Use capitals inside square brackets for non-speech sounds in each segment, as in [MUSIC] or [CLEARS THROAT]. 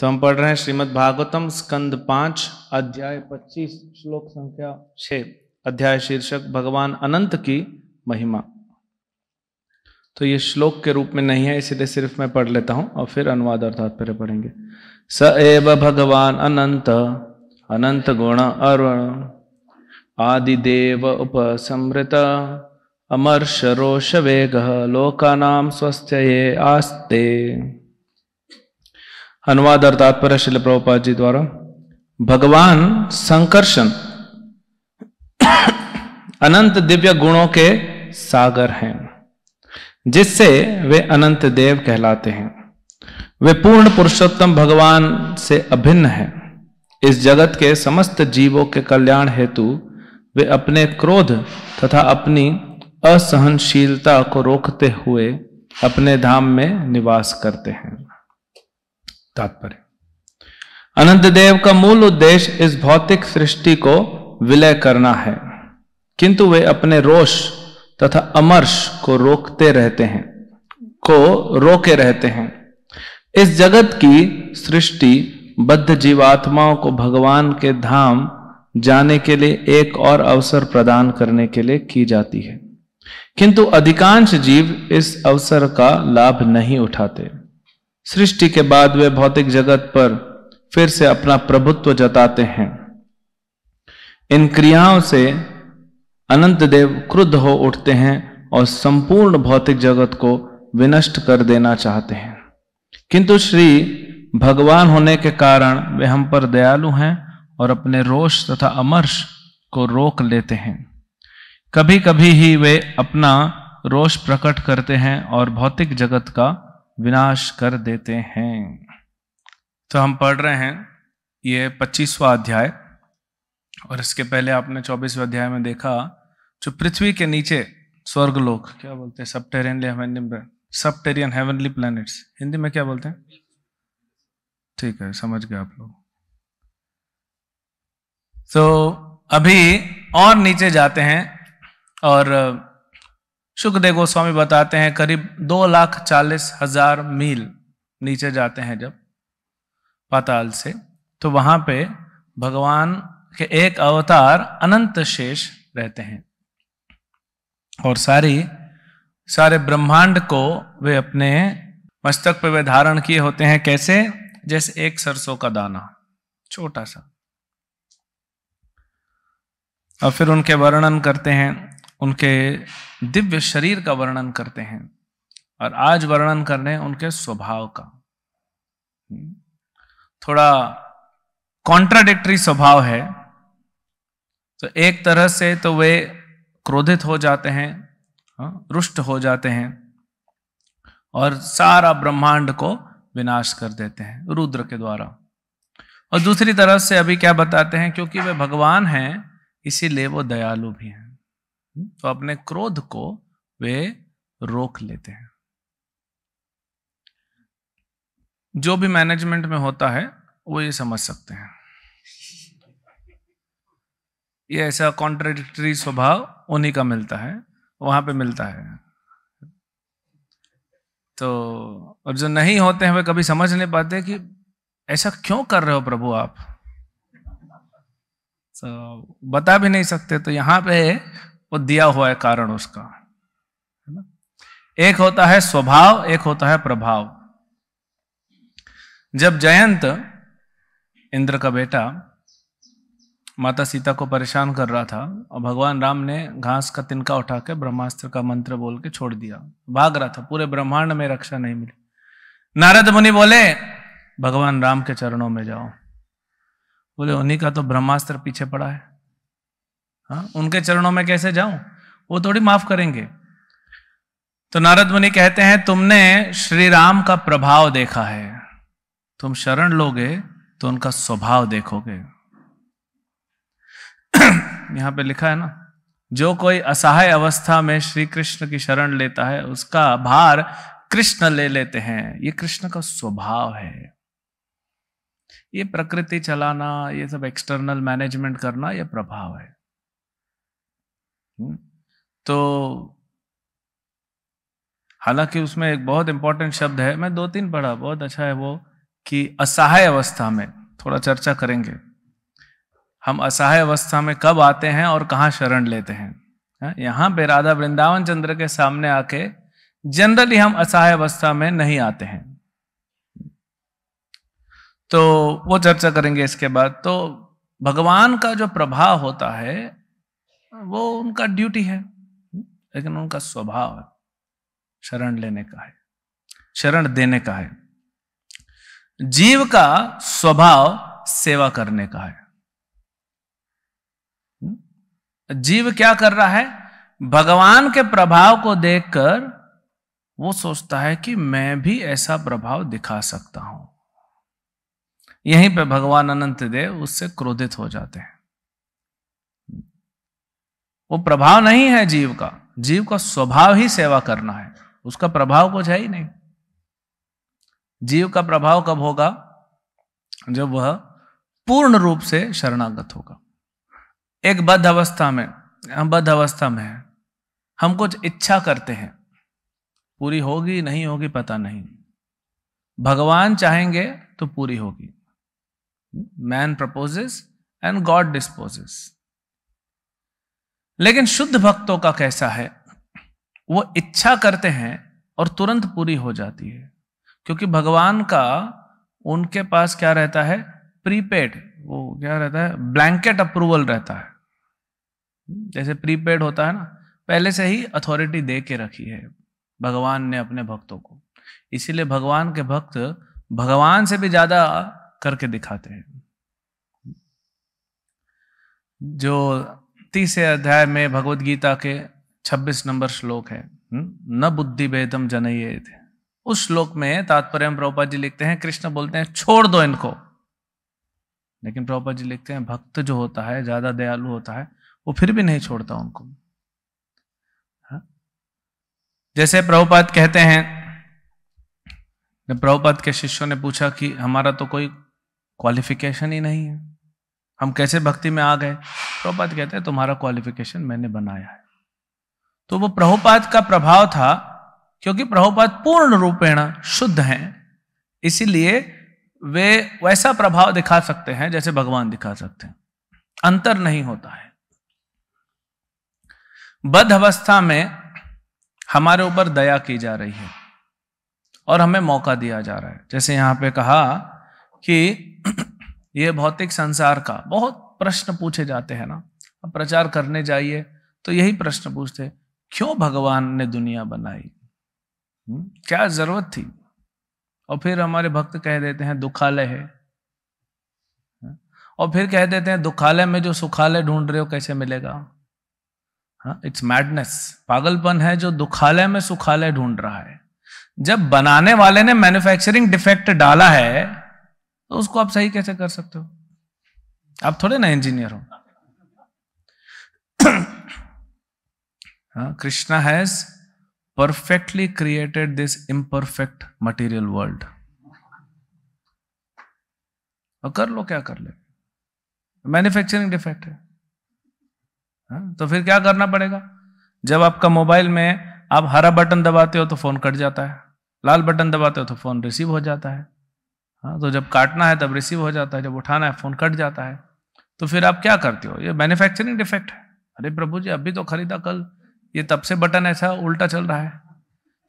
तो हम पढ़ रहे हैं श्रीमद् भागवतम स्कंद पांच अध्याय पच्चीस श्लोक संख्या छ अध्याय शीर्षक भगवान अनंत की महिमा तो ये श्लोक के रूप में नहीं है इसीलिए सिर्फ मैं पढ़ लेता हूँ और फिर अनुवाद अर्थात पर पढ़ेंगे स एव भगवान अनंत अनंत गुण अरुण आदि उप उपसमृत अमर्ष रोष वेग लोकानाम स्वस्थ ये आस्ते अनुवाद और तात्पर्य शिल प्रभुपा जी द्वारा भगवान संकर्षण अनंत दिव्य गुणों के सागर हैं जिससे वे अनंत देव कहलाते हैं वे पूर्ण पुरुषोत्तम भगवान से अभिन्न है इस जगत के समस्त जीवों के कल्याण हेतु वे अपने क्रोध तथा अपनी असहनशीलता को रोकते हुए अपने धाम में निवास करते हैं तात्पर्य अनंत देव का मूल उद्देश्य इस भौतिक सृष्टि को विलय करना है किंतु वे अपने रोष तथा अमर्श को रोकते रहते हैं को रोके रहते हैं इस जगत की सृष्टि बद्ध जीवात्माओं को भगवान के धाम जाने के लिए एक और अवसर प्रदान करने के लिए की जाती है किंतु अधिकांश जीव इस अवसर का लाभ नहीं उठाते सृष्टि के बाद वे भौतिक जगत पर फिर से अपना प्रभुत्व जताते हैं इन क्रियाओं से अनंत देव क्रुद्ध हो उठते हैं और संपूर्ण भौतिक जगत को विनष्ट कर देना चाहते हैं किंतु श्री भगवान होने के कारण वे हम पर दयालु हैं और अपने रोष तथा अमर्ष को रोक लेते हैं कभी कभी ही वे अपना रोष प्रकट करते हैं और भौतिक जगत का विनाश कर देते हैं तो हम पढ़ रहे हैं ये पच्चीसवा अध्याय और इसके पहले आपने चौबीसवें अध्याय में देखा जो पृथ्वी के नीचे स्वर्ग क्या बोलते हैं सब टेरियन सब टेरियन हेवनली प्लैनेट्स हिंदी में क्या बोलते हैं ठीक है समझ गए आप लोग तो अभी और नीचे जाते हैं और सुखदेव गोस्वामी बताते हैं करीब दो लाख चालीस हजार मील नीचे जाते हैं जब पाताल से तो वहां पे भगवान के एक अवतार अनंत शेष रहते हैं और सारी सारे ब्रह्मांड को वे अपने मस्तक पे वे धारण किए होते हैं कैसे जैसे एक सरसों का दाना छोटा सा और फिर उनके वर्णन करते हैं उनके दिव्य शरीर का वर्णन करते हैं और आज वर्णन कर रहे हैं उनके स्वभाव का थोड़ा कॉन्ट्राडिक्टरी स्वभाव है तो एक तरह से तो वे क्रोधित हो जाते हैं हाँ, रुष्ट हो जाते हैं और सारा ब्रह्मांड को विनाश कर देते हैं रुद्र के द्वारा और दूसरी तरफ से अभी क्या बताते हैं क्योंकि वे भगवान हैं इसीलिए वो दयालु भी हैं तो अपने क्रोध को वे रोक लेते हैं जो भी मैनेजमेंट में होता है वो ये समझ सकते हैं ये ऐसा कॉन्ट्रेडिक्टरी स्वभाव उन्हीं का मिलता है वहां पे मिलता है तो और जो नहीं होते हैं वे कभी समझ नहीं पाते कि ऐसा क्यों कर रहे हो प्रभु आप तो बता भी नहीं सकते तो यहां पे वो दिया हुआ है कारण उसका है ना एक होता है स्वभाव एक होता है प्रभाव जब जयंत इंद्र का बेटा माता सीता को परेशान कर रहा था और भगवान राम ने घास का तिनका उठा के ब्रह्मास्त्र का मंत्र बोल के छोड़ दिया भाग रहा था पूरे ब्रह्मांड में रक्षा नहीं मिली नारद मुनि बोले भगवान राम के चरणों में जाओ बोले उन्हीं का तो ब्रह्मास्त्र पीछे पड़ा है हाँ उनके चरणों में कैसे जाऊं वो थोड़ी माफ करेंगे तो नारद मुनि कहते हैं तुमने श्री राम का प्रभाव देखा है तुम शरण लोगे तो उनका स्वभाव देखोगे [CLEARS THROAT] यहां पे लिखा है ना जो कोई असहाय अवस्था में श्री कृष्ण की शरण लेता है उसका भार कृष्ण ले लेते हैं ये कृष्ण का स्वभाव है ये प्रकृति चलाना ये सब एक्सटर्नल मैनेजमेंट करना ये प्रभाव है हम्म। तो हालांकि उसमें एक बहुत इंपॉर्टेंट शब्द है मैं दो तीन पढ़ा बहुत अच्छा है वो कि असहाय अवस्था में थोड़ा चर्चा करेंगे हम असहाय अवस्था में कब आते हैं और कहाँ शरण लेते हैं हाँ, यहाँ पे राधा वृंदावन चंद्र के सामने आके जनरली हम असहाय अवस्था में नहीं आते हैं तो वो चर्चा करेंगे इसके बाद तो भगवान का जो प्रभाव होता है वो उनका ड्यूटी है लेकिन उनका स्वभाव है शरण लेने का है शरण देने का है जीव का स्वभाव सेवा करने का है जीव क्या कर रहा है भगवान के प्रभाव को देखकर वो सोचता है कि मैं भी ऐसा प्रभाव दिखा सकता हूं यहीं पे भगवान अनंत देव उससे क्रोधित हो जाते हैं वो प्रभाव नहीं है जीव का जीव का स्वभाव ही सेवा करना है उसका प्रभाव कुछ है ही नहीं जीव का प्रभाव कब होगा जब वह पूर्ण रूप से शरणागत होगा एक बद्ध अवस्था में हम बद्ध अवस्था में हैं हम कुछ इच्छा करते हैं पूरी होगी नहीं होगी पता नहीं भगवान चाहेंगे तो पूरी होगी man proposes and God disposes लेकिन शुद्ध भक्तों का कैसा है वो इच्छा करते हैं और तुरंत पूरी हो जाती है क्योंकि भगवान का उनके पास क्या रहता है प्रीपेड वो क्या रहता है ब्लैंकेट अप्रूवल रहता है जैसे प्रीपेड होता है ना पहले से ही अथॉरिटी दे के रखी है भगवान ने अपने भक्तों को इसीलिए भगवान के भक्त भगवान से भी ज्यादा करके दिखाते हैं जो तीसरे अध्याय में भगवत गीता के 26 नंबर श्लोक है हम्म? न बुद्धि वेदम जनइये थे उस श्लोक में तात्पर्य प्रभुपा जी लिखते हैं कृष्ण बोलते हैं छोड़ दो इनको लेकिन प्रभुपा जी लिखते हैं भक्त जो होता है ज्यादा दयालु होता है वो फिर भी नहीं छोड़ता उनको हा? जैसे प्रभुपाद कहते हैं प्रभुपाद के शिष्यों ने पूछा कि हमारा तो कोई क्वालिफिकेशन ही नहीं है हम कैसे भक्ति में आ गए प्रभुपाद कहते हैं तुम्हारा क्वालिफिकेशन मैंने बनाया है तो वो प्रभुपाद का प्रभाव था क्योंकि प्रभुपाद पूर्ण रूपेण शुद्ध हैं इसीलिए वे वैसा प्रभाव दिखा सकते हैं जैसे भगवान दिखा सकते हैं अंतर नहीं होता है बद्ध अवस्था में हमारे ऊपर दया की जा रही है और हमें मौका दिया जा रहा है जैसे यहां पे कहा कि ये भौतिक संसार का बहुत प्रश्न पूछे जाते हैं ना अब प्रचार करने जाइए तो यही प्रश्न पूछते क्यों भगवान ने दुनिया बनाई हम्म, क्या जरूरत थी और फिर हमारे भक्त कह देते हैं दुखालय है हाँ, और फिर कह देते हैं दुखालय में जो सुखालय ढूंढ रहे हो कैसे मिलेगा हाँ इट्स मैडनेस पागलपन है जो दुखालय में सुखालय ढूंढ रहा है जब बनाने वाले ने मैन्युफैक्चरिंग डिफेक्ट डाला है तो उसको आप सही कैसे कर सकते हो आप थोड़े ना इंजीनियर हो हाँ, Krishna has perfectly created this imperfect material world और कर लो क्या कर ले मैन्युफैक्चरिंग डिफेक्ट है हा? तो फिर क्या करना पड़ेगा जब आपका मोबाइल में आप हरा बटन दबाते हो तो फोन कट जाता है लाल बटन दबाते हो तो फोन रिसीव हो जाता है हाँ तो जब काटना है तब रिसीव हो जाता है जब उठाना है फ़ोन कट जाता है तो फिर आप क्या करते हो ये मैन्युफैक्चरिंग डिफेक्ट है अरे प्रभु जी अभी तो खरीदा कल ये तब से बटन ऐसा उल्टा चल रहा है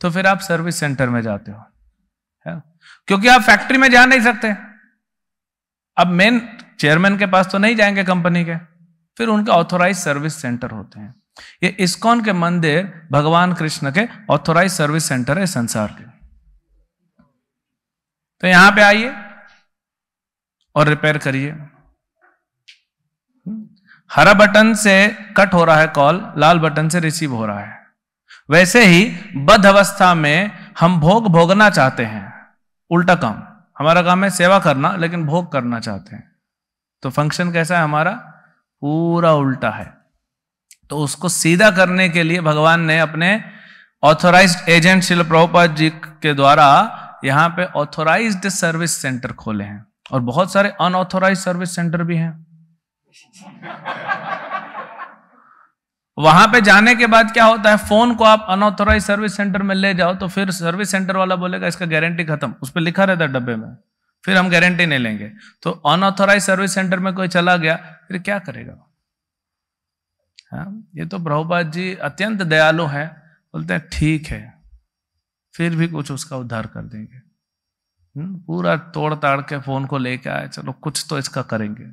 तो फिर आप सर्विस सेंटर में जाते हो है क्योंकि आप फैक्ट्री में जा नहीं सकते अब मेन चेयरमैन के पास तो नहीं जाएंगे कंपनी के फिर उनके ऑथोराइज सर्विस सेंटर होते हैं ये इस्कॉन के मंदिर भगवान कृष्ण के ऑथोराइज सर्विस सेंटर है संसार के तो यहां पे आइए और रिपेयर करिए हम्म। हरा बटन से कट हो रहा है कॉल लाल बटन से रिसीव हो रहा है वैसे ही बद अवस्था में हम भोग भोगना चाहते हैं उल्टा काम हमारा काम है सेवा करना लेकिन भोग करना चाहते हैं तो फंक्शन कैसा है हमारा पूरा उल्टा है तो उसको सीधा करने के लिए भगवान ने अपने ऑथोराइज्ड एजेंट शिल प्रभुपाद जी के द्वारा यहाँ पे ऑथोराइज सर्विस सेंटर खोले हैं और बहुत सारे अनऑथोराइज सर्विस सेंटर भी हैं वहां पे जाने के बाद क्या होता है फोन को आप अनऑथोराइज सर्विस सेंटर में ले जाओ तो फिर सर्विस सेंटर वाला बोलेगा इसका गारंटी खत्म उस पर लिखा रहता है डब्बे में फिर हम गारंटी नहीं लेंगे तो अनऑथोराइज सर्विस सेंटर में कोई चला गया फिर क्या करेगा हाँ ये तो प्रभुपाद जी अत्यंत दयालु हैं बोलते हैं ठीक है फिर भी कुछ उसका उद्धार कर देंगे हम्म, पूरा तोड़ ताड़ के फोन को लेके आए चलो कुछ तो इसका करेंगे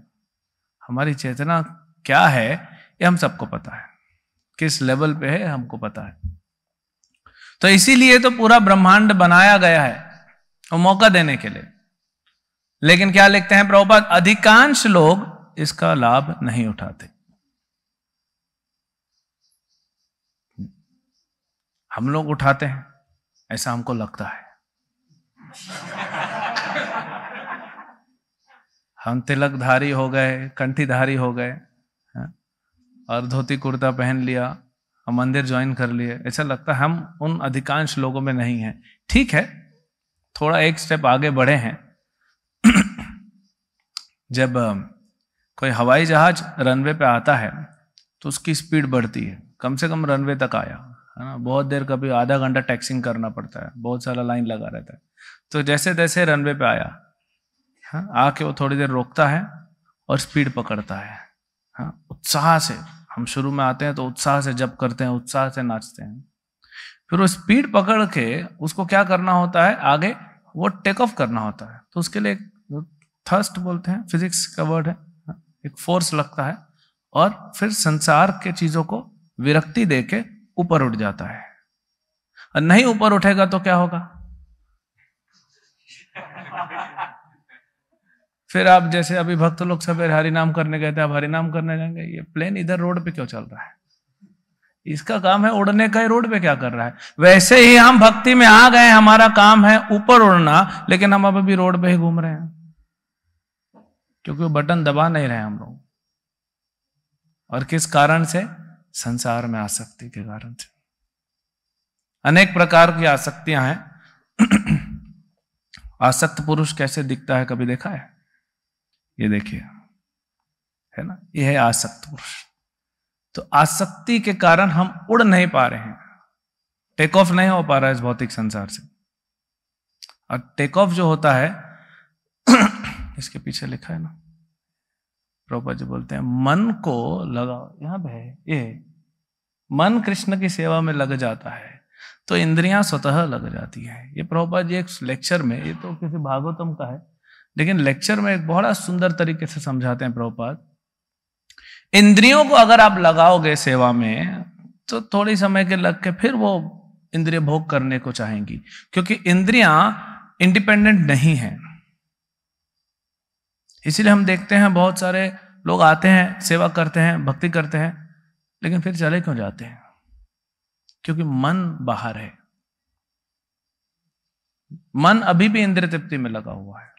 हमारी चेतना क्या है ये हम सबको पता है किस लेवल पे है हमको पता है तो इसीलिए तो पूरा ब्रह्मांड बनाया गया है वो मौका देने के लिए लेकिन क्या लिखते हैं प्रभुपाद अधिकांश लोग इसका लाभ नहीं उठाते हम लोग उठाते हैं ऐसा हमको लगता है हम तिलकधारी हो गए कंठीधारी हो गए हाँ, और धोती कुर्ता पहन लिया और मंदिर ज्वाइन कर लिए ऐसा लगता है हम उन अधिकांश लोगों में नहीं हैं ठीक है थोड़ा एक स्टेप आगे बढ़े हैं जब कोई हवाई जहाज रनवे पे आता है तो उसकी स्पीड बढ़ती है कम से कम रनवे तक आया है ना बहुत देर कभी आधा घंटा टैक्सिंग करना पड़ता है बहुत सारा लाइन लगा रहता है तो जैसे तैसे रनवे पे आया हाँ आके वो थोड़ी देर रोकता है और स्पीड पकड़ता है हाँ उत्साह से हम शुरू में आते हैं तो उत्साह से जब करते हैं उत्साह से नाचते हैं फिर वो स्पीड पकड़ के उसको क्या करना होता है आगे वो टेक ऑफ करना होता है तो उसके लिए थर्स्ट बोलते हैं फिजिक्स का वर्ड है हाँ, एक फोर्स लगता है और फिर संसार के चीज़ों को विरक्ति दे के ऊपर उठ जाता है और नहीं ऊपर उठेगा तो क्या होगा फिर आप जैसे अभी भक्त लोग सवेरे हरिनाम करने गए थे आप हरिनाम करने जाएंगे ये प्लेन इधर रोड पे क्यों चल रहा है इसका काम है उड़ने का ही रोड पे क्या कर रहा है वैसे ही हम भक्ति में आ गए हमारा काम है ऊपर उड़ना लेकिन हम अब अभी रोड पे ही घूम रहे हैं क्योंकि वो बटन दबा नहीं रहे हम लोग और किस कारण से संसार में आसक्ति के कारण से अनेक प्रकार की आसक्तियां हैं आसक्त पुरुष कैसे दिखता है कभी देखा है ये देखिए है ना ये है आसक्त पुरुष तो आसक्ति के कारण हम उड़ नहीं पा रहे हैं टेक ऑफ नहीं हो पा रहा है इस भौतिक संसार से और टेक ऑफ जो होता है इसके पीछे लिखा है ना प्रोपा जी बोलते हैं मन को लगाओ यहां पे है ये मन कृष्ण की सेवा में लग जाता है तो इंद्रियां स्वतः लग जाती है ये प्रभुपा जी एक लेक्चर में ये तो किसी भागवतम का है लेकिन लेक्चर में एक बड़ा सुंदर तरीके से समझाते हैं प्रभुपाद इंद्रियों को अगर आप लगाओगे सेवा में तो थोड़ी समय के लग के फिर वो इंद्रिय भोग करने को चाहेंगी क्योंकि इंद्रियां इंडिपेंडेंट नहीं है इसीलिए हम देखते हैं बहुत सारे लोग आते हैं सेवा करते हैं भक्ति करते हैं लेकिन फिर चले क्यों जाते हैं क्योंकि मन बाहर है मन अभी भी इंद्र तृप्ति में लगा हुआ है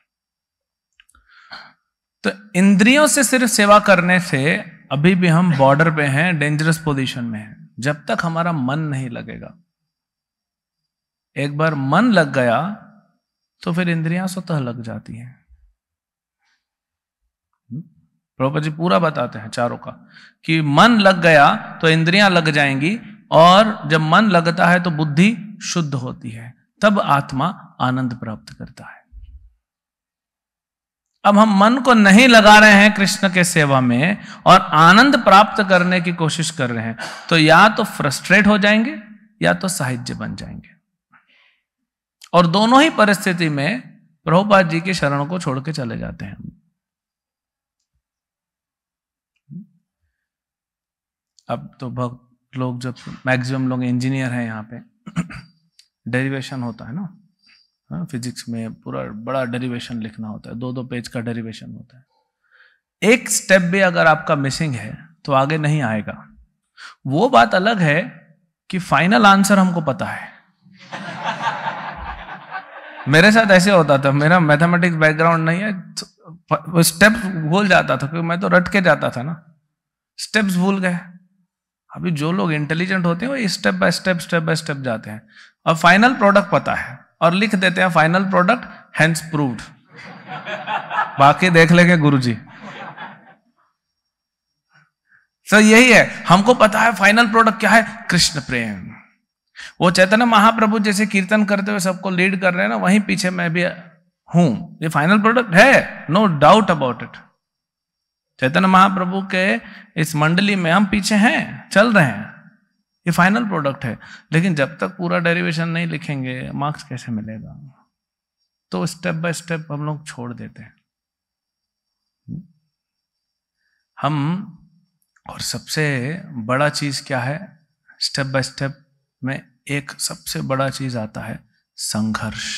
तो इंद्रियों से सिर्फ सेवा करने से अभी भी हम बॉर्डर पे हैं डेंजरस पोजीशन में हैं जब तक हमारा मन नहीं लगेगा एक बार मन लग गया तो फिर इंद्रियां स्वतः लग जाती हैं प्रभुपा जी पूरा बताते हैं चारों का कि मन लग गया तो इंद्रियां लग जाएंगी और जब मन लगता है तो बुद्धि शुद्ध होती है तब आत्मा आनंद प्राप्त करता है अब हम मन को नहीं लगा रहे हैं कृष्ण के सेवा में और आनंद प्राप्त करने की कोशिश कर रहे हैं तो या तो फ्रस्ट्रेट हो जाएंगे या तो साहित्य बन जाएंगे और दोनों ही परिस्थिति में प्रभुपाद जी के शरण को छोड़ के चले जाते हैं अब तो बहुत लोग जब मैक्सिमम लोग इंजीनियर हैं यहाँ पे डेरिवेशन [CLEARS THROAT] होता है ना हाँ फिजिक्स में पूरा बड़ा डेरिवेशन लिखना होता है दो दो पेज का डेरिवेशन होता है एक स्टेप भी अगर आपका मिसिंग है तो आगे नहीं आएगा वो बात अलग है कि फाइनल आंसर हमको पता है मेरे साथ ऐसे होता था मेरा मैथमेटिक्स बैकग्राउंड नहीं है तो स्टेप भूल जाता था क्योंकि मैं तो रट के जाता था ना स्टेप्स भूल गए अभी जो लोग इंटेलिजेंट होते हैं वो step by step step by step जाते हैं और फाइनल प्रोडक्ट पता है और लिख देते हैं फाइनल प्रोडक्ट हैंस प्रूव्ड बाकी देख लेंगे गुरु जी सर यही है हमको पता है फाइनल प्रोडक्ट क्या है कृष्ण प्रेम वो चैतन्य महाप्रभु जैसे कीर्तन करते हुए सबको लीड कर रहे हैं ना वहीं पीछे मैं भी हूं ये फाइनल प्रोडक्ट है no doubt about it Chaitanya Mahaprabhu के इस मंडली में हम पीछे हैं चल रहे हैं ये फाइनल प्रोडक्ट है लेकिन जब तक पूरा डेरिवेशन नहीं लिखेंगे मार्क्स कैसे मिलेगा तो स्टेप बाय स्टेप हम लोग छोड़ देते हैं हम और सबसे बड़ा चीज क्या है स्टेप बाय स्टेप में एक सबसे बड़ा चीज आता है संघर्ष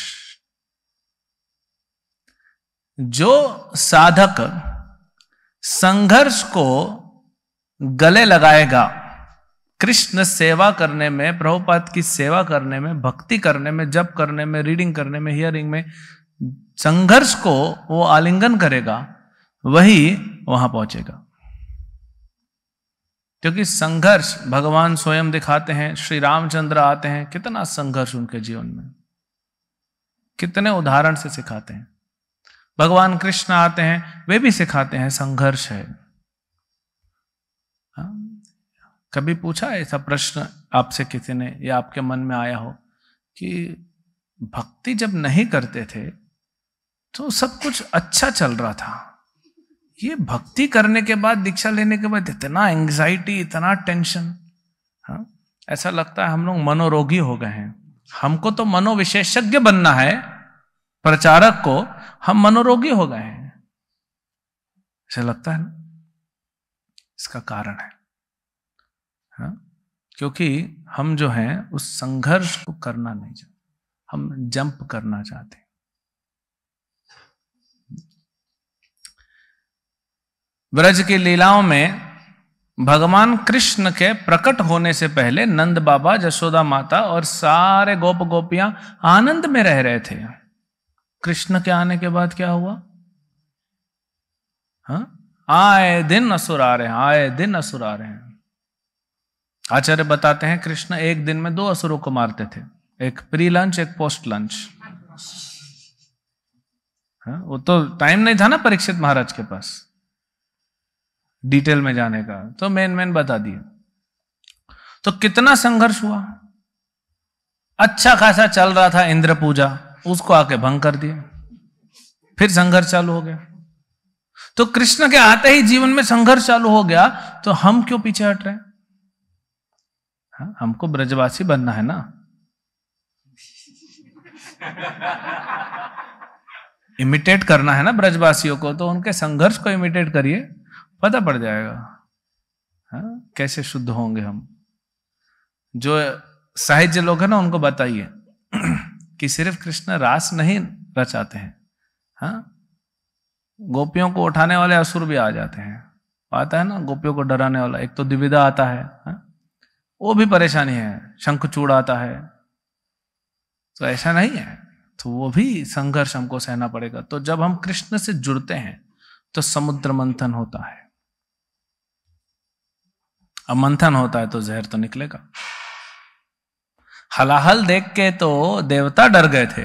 जो साधक संघर्ष को गले लगाएगा कृष्ण सेवा करने में प्रभुपाद की सेवा करने में भक्ति करने में जप करने में रीडिंग करने में हियरिंग में संघर्ष को वो आलिंगन करेगा वही वहां पहुंचेगा क्योंकि संघर्ष भगवान स्वयं दिखाते हैं श्री रामचंद्र आते हैं कितना संघर्ष उनके जीवन में कितने उदाहरण से सिखाते हैं भगवान कृष्ण आते हैं वे भी सिखाते हैं संघर्ष है हाँ? कभी पूछा ऐसा प्रश्न आपसे किसी ने या आपके मन में आया हो कि भक्ति जब नहीं करते थे तो सब कुछ अच्छा चल रहा था ये भक्ति करने के बाद दीक्षा लेने के बाद इतना एंग्जाइटी इतना टेंशन हाँ ऐसा लगता है हम लोग मनोरोगी हो गए हैं हमको तो मनोविशेषज्ञ बनना है प्रचारक को हम मनोरोगी हो गए हैं ऐसा लगता है ना इसका कारण है हा? क्योंकि हम जो हैं उस संघर्ष को करना नहीं चाहते हम जंप करना चाहते ब्रज की लीलाओं में भगवान कृष्ण के प्रकट होने से पहले नंद बाबा जशोदा माता और सारे गोप गोपियां आनंद में रह रहे थे कृष्ण के आने के बाद क्या हुआ हा? आए दिन असुर आ रहे हैं आए दिन असुर आ रहे हैं आचार्य बताते हैं कृष्ण एक दिन में दो असुरों को मारते थे एक प्री लंच एक पोस्ट लंच हाँ, वो तो टाइम नहीं था ना परीक्षित महाराज के पास डिटेल में जाने का तो मेन मेन बता दिए तो कितना संघर्ष हुआ अच्छा खासा चल रहा था इंद्र पूजा उसको आके भंग कर दिया फिर संघर्ष चालू हो गया तो कृष्ण के आते ही जीवन में संघर्ष चालू हो गया तो हम क्यों पीछे हट रहे हैं हाँ, हमको ब्रजवासी बनना है ना इमिटेट करना है ना ब्रजवासियों को तो उनके संघर्ष को इमिटेट करिए पता पड़ जाएगा हा? कैसे शुद्ध होंगे हम जो साहित्य लोग हैं ना उनको बताइए कि सिर्फ कृष्ण रास नहीं रचाते हैं हाँ गोपियों को उठाने वाले असुर भी आ जाते हैं आता है ना गोपियों को डराने वाला एक तो द्विविधा आता है हा? वो भी परेशानी है शंखचूड़ आता है तो ऐसा नहीं है तो वो भी संघर्ष हमको सहना पड़ेगा तो जब हम कृष्ण से जुड़ते हैं तो समुद्र मंथन होता है अब मंथन होता है तो जहर तो निकलेगा हलाहल देख के तो देवता डर गए थे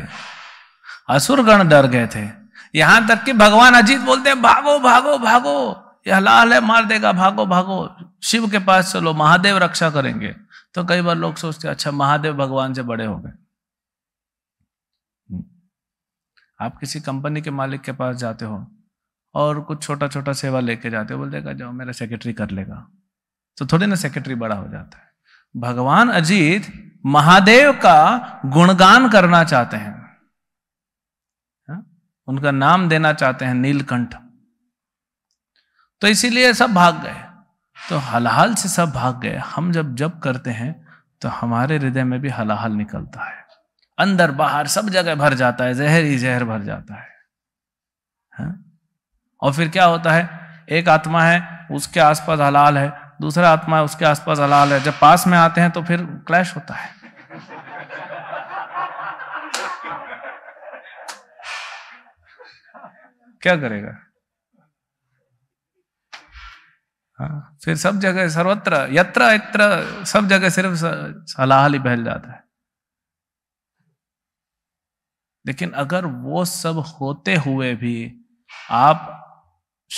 असुरगण डर गए थे यहां तक कि भगवान अजीत बोलते हैं भागो भागो भागो ये हलाहल है मार देगा भागो भागो शिव के पास चलो महादेव रक्षा करेंगे तो कई बार लोग सोचते अच्छा महादेव भगवान से बड़े हो गए हम्म। आप किसी कंपनी के मालिक के पास जाते हो और कुछ छोटा छोटा सेवा लेके जाते हो बोल देगा जाओ मेरा सेक्रेटरी कर लेगा तो थोड़ी ना सेक्रेटरी बड़ा हो जाता है भगवान अजीत महादेव का गुणगान करना चाहते हैं हाँ? उनका नाम देना चाहते हैं नीलकंठ तो इसीलिए सब भाग गए तो हलाहल से सब भाग गए हम जब जब करते हैं तो हमारे हृदय में भी हलाहल निकलता है अंदर बाहर सब जगह भर जाता है जहर ही जहर भर जाता है हा? और फिर क्या होता है एक आत्मा है उसके आसपास हलाल है दूसरा आत्मा उसके आसपास हलाल है जब पास में आते हैं तो फिर क्लैश होता है क्या करेगा हाँ फिर सब जगह सर्वत्र यत्र यत्र सब जगह सिर्फ हलाहल ही बहल जाता है लेकिन अगर वो सब होते हुए भी आप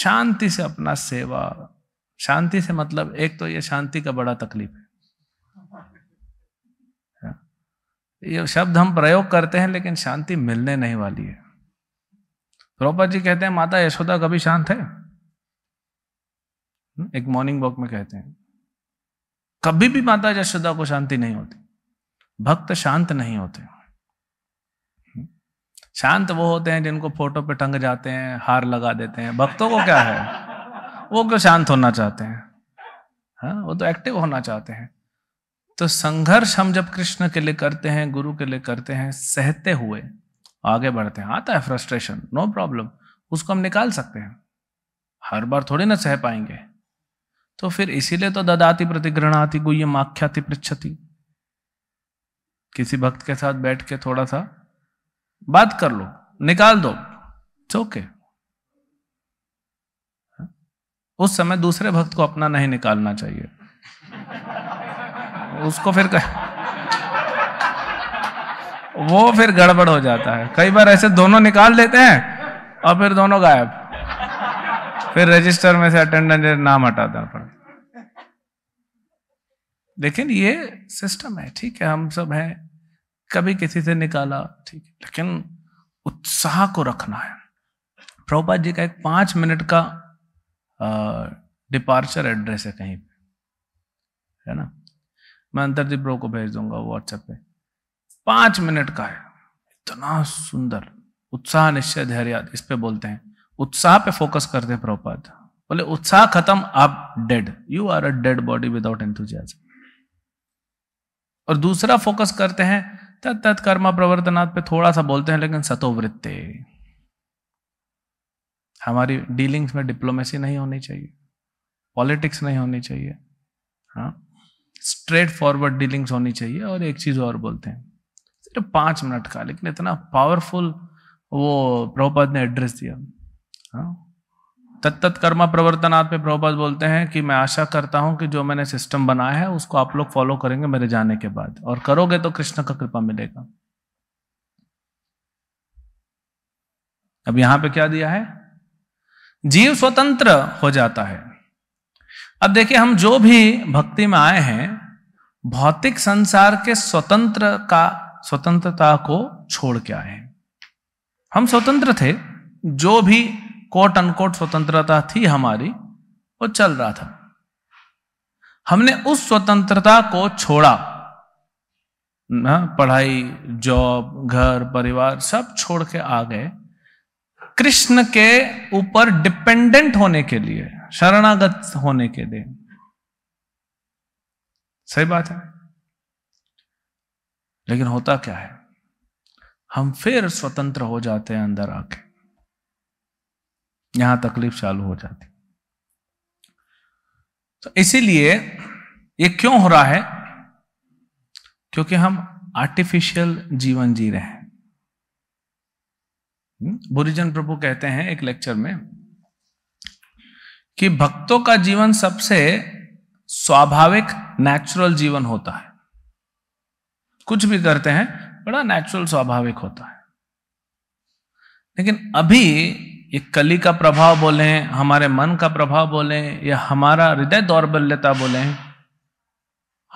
शांति से अपना सेवा शांति से मतलब एक तो ये शांति का बड़ा तकलीफ है हाँ। ये शब्द हम प्रयोग करते हैं लेकिन शांति मिलने नहीं वाली है प्रोपा जी कहते हैं माता यशोदा कभी शांत है हम्म, एक मॉर्निंग वॉक में कहते हैं कभी भी माता यशोदा को शांति नहीं होती भक्त शांत नहीं होते हम्म, शांत वो होते हैं जिनको फोटो पे टंग जाते हैं हार लगा देते हैं भक्तों को क्या है वो क्यों शांत होना चाहते हैं हाँ वो तो एक्टिव होना चाहते हैं तो संघर्ष हम जब कृष्ण के लिए करते हैं गुरु के लिए करते हैं सहते हुए आगे बढ़ते हैं आता है फ्रस्ट्रेशन नो प्रॉब्लम उसको हम निकाल सकते हैं हर बार थोड़ी ना सह पाएंगे तो फिर इसीलिए तो ददाती आती गुय माख्याति पृछती किसी भक्त के साथ बैठ के थोड़ा सा बात कर लो निकाल दो ओके okay. उस समय दूसरे भक्त को अपना नहीं निकालना चाहिए उसको फिर कह... वो फिर गड़बड़ हो जाता है कई बार ऐसे दोनों निकाल देते हैं और फिर दोनों गायब फिर रजिस्टर में से अटेंडेंस नाम हटाता पड़ता लेकिन ये सिस्टम है ठीक है हम सब हैं कभी किसी से निकाला ठीक है लेकिन उत्साह को रखना है प्रभुपाद जी का एक पांच मिनट का डिपार्चर एड्रेस है कहीं पे है ना मैं अंतरदीप रो को भेज दूंगा व्हाट्सएप पे पांच मिनट का है इतना सुंदर उत्साह निश्चय धैर्य इस पे बोलते हैं उत्साह पे फोकस करते हैं प्रभुपाद बोले उत्साह खत्म आप dead you are a dead body without enthusiasm और दूसरा फोकस करते हैं तत्त कर्मा पे थोड़ा सा बोलते हैं लेकिन सतोवृत्ते हमारी डीलिंग्स में डिप्लोमेसी नहीं होनी चाहिए पॉलिटिक्स नहीं होनी चाहिए हाँ स्ट्रेट फॉरवर्ड डीलिंग्स होनी चाहिए और एक चीज़ और बोलते हैं सिर्फ पांच मिनट का लेकिन इतना पावरफुल वो प्रभुपाद ने एड्रेस दिया हाँ तत्त कर्मा प्रवर्तनात् में प्रभुपाद बोलते हैं कि मैं आशा करता हूं कि जो मैंने सिस्टम बनाया है उसको आप लोग फॉलो करेंगे मेरे जाने के बाद और करोगे तो कृष्ण का कृपा मिलेगा अब यहां पे क्या दिया है जीव स्वतंत्र हो जाता है अब देखिए हम जो भी भक्ति में आए हैं भौतिक संसार के स्वतंत्र का स्वतंत्रता को छोड़ के आए हैं हम स्वतंत्र थे जो भी कोट अनकोट स्वतंत्रता थी हमारी वो चल रहा था हमने उस स्वतंत्रता को छोड़ा ना पढ़ाई जॉब घर परिवार सब छोड़ के आ गए कृष्ण के ऊपर डिपेंडेंट होने के लिए शरणागत होने के लिए सही बात है लेकिन होता क्या है हम फिर स्वतंत्र हो जाते हैं अंदर आके यहां तकलीफ चालू हो जाती तो इसीलिए ये क्यों हो रहा है क्योंकि हम आर्टिफिशियल जीवन जी रहे हैं हम्म? बुरीजन प्रभु कहते हैं एक लेक्चर में कि भक्तों का जीवन सबसे स्वाभाविक नेचुरल जीवन होता है कुछ भी करते हैं बड़ा नेचुरल स्वाभाविक होता है लेकिन अभी ये कली का प्रभाव बोले हमारे मन का प्रभाव बोले या हमारा हृदय दौर्बल्यता बोले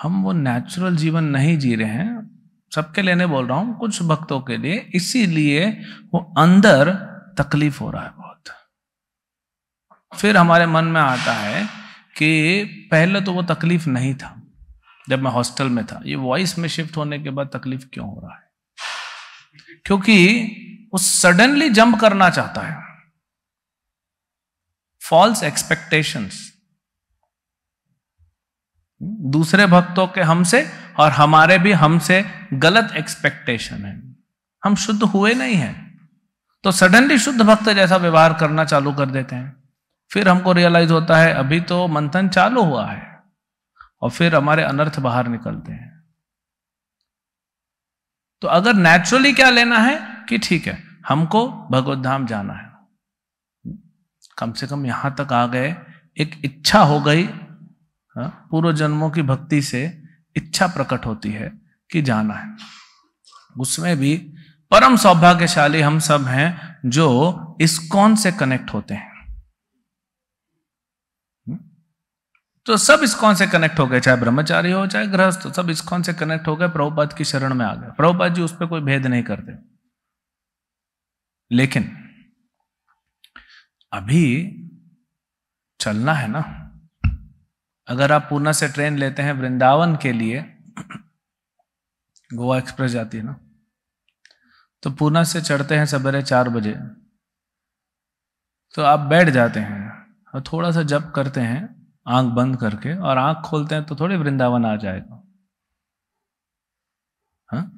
हम वो नेचुरल जीवन नहीं जी रहे हैं सबके लिए नहीं बोल रहा हूं कुछ भक्तों के लिए इसीलिए वो अंदर तकलीफ हो रहा है बहुत फिर हमारे मन में आता है कि पहले तो वो तकलीफ नहीं था जब मैं हॉस्टल में था ये वॉइस में शिफ्ट होने के बाद तकलीफ क्यों हो रहा है क्योंकि वो सडनली जंप करना चाहता है फॉल्स एक्सपेक्टेशंस दूसरे भक्तों के हमसे और हमारे भी हमसे गलत एक्सपेक्टेशन है हम शुद्ध हुए नहीं हैं तो सडनली शुद्ध भक्त जैसा व्यवहार करना चालू कर देते हैं फिर हमको रियलाइज होता है अभी तो मंथन चालू हुआ है और फिर हमारे अनर्थ बाहर निकलते हैं तो अगर नेचुरली क्या लेना है कि ठीक है हमको भगवत धाम जाना है कम से कम यहां तक आ गए एक इच्छा हो गई हाँ, पूर्व जन्मों की भक्ति से इच्छा प्रकट होती है कि जाना है उसमें भी परम सौभाग्यशाली हम सब हैं जो इस कौन से कनेक्ट होते हैं हम्म? तो सब इस कौन से कनेक्ट हो गए चाहे ब्रह्मचारी हो चाहे गृहस्थ सब इस कौन से कनेक्ट हो गए प्रभुपाद की शरण में आ गए प्रभुपाद जी उस पर कोई भेद नहीं करते लेकिन अभी चलना है ना अगर आप पूना से ट्रेन लेते हैं वृंदावन के लिए गोवा एक्सप्रेस जाती है ना तो पूना से चढ़ते हैं सवेरे चार बजे तो आप बैठ जाते हैं और थोड़ा सा जप करते हैं आंख बंद करके और आंख खोलते हैं तो थोड़े वृंदावन आ जाएगा हा?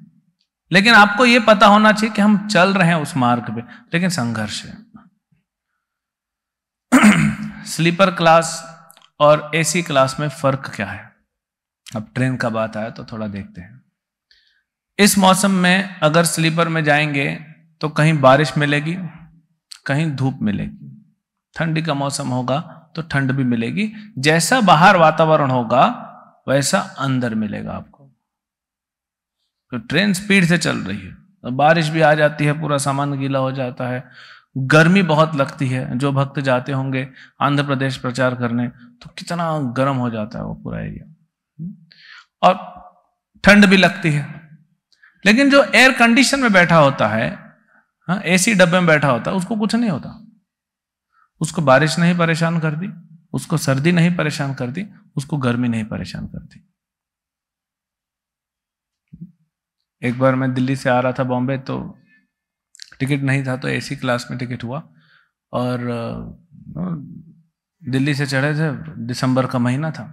लेकिन आपको ये पता होना चाहिए कि हम चल रहे हैं उस मार्ग पे लेकिन संघर्ष है [CLEARS THROAT] स्लीपर क्लास और एसी क्लास में फ़र्क क्या है अब ट्रेन का बात आया तो थोड़ा देखते हैं इस मौसम में अगर स्लीपर में जाएंगे तो कहीं बारिश मिलेगी कहीं धूप मिलेगी ठंडी का मौसम होगा तो ठंड भी मिलेगी जैसा बाहर वातावरण होगा वैसा अंदर मिलेगा आपको तो ट्रेन स्पीड से चल रही है तो बारिश भी आ जाती है पूरा सामान गीला हो जाता है गर्मी बहुत लगती है जो भक्त जाते होंगे आंध्र प्रदेश प्रचार करने तो कितना गर्म हो जाता है वो पूरा एरिया और ठंड भी लगती है लेकिन जो एयर कंडीशन में बैठा होता है ए हाँ, सी डब्बे में बैठा होता है उसको कुछ नहीं होता उसको बारिश नहीं परेशान करती उसको सर्दी नहीं परेशान कर दी उसको गर्मी नहीं परेशान करती एक बार मैं दिल्ली से आ रहा था बॉम्बे तो टिकट नहीं था तो एसी क्लास में टिकट हुआ और दिल्ली से चढ़े थे दिसंबर का महीना था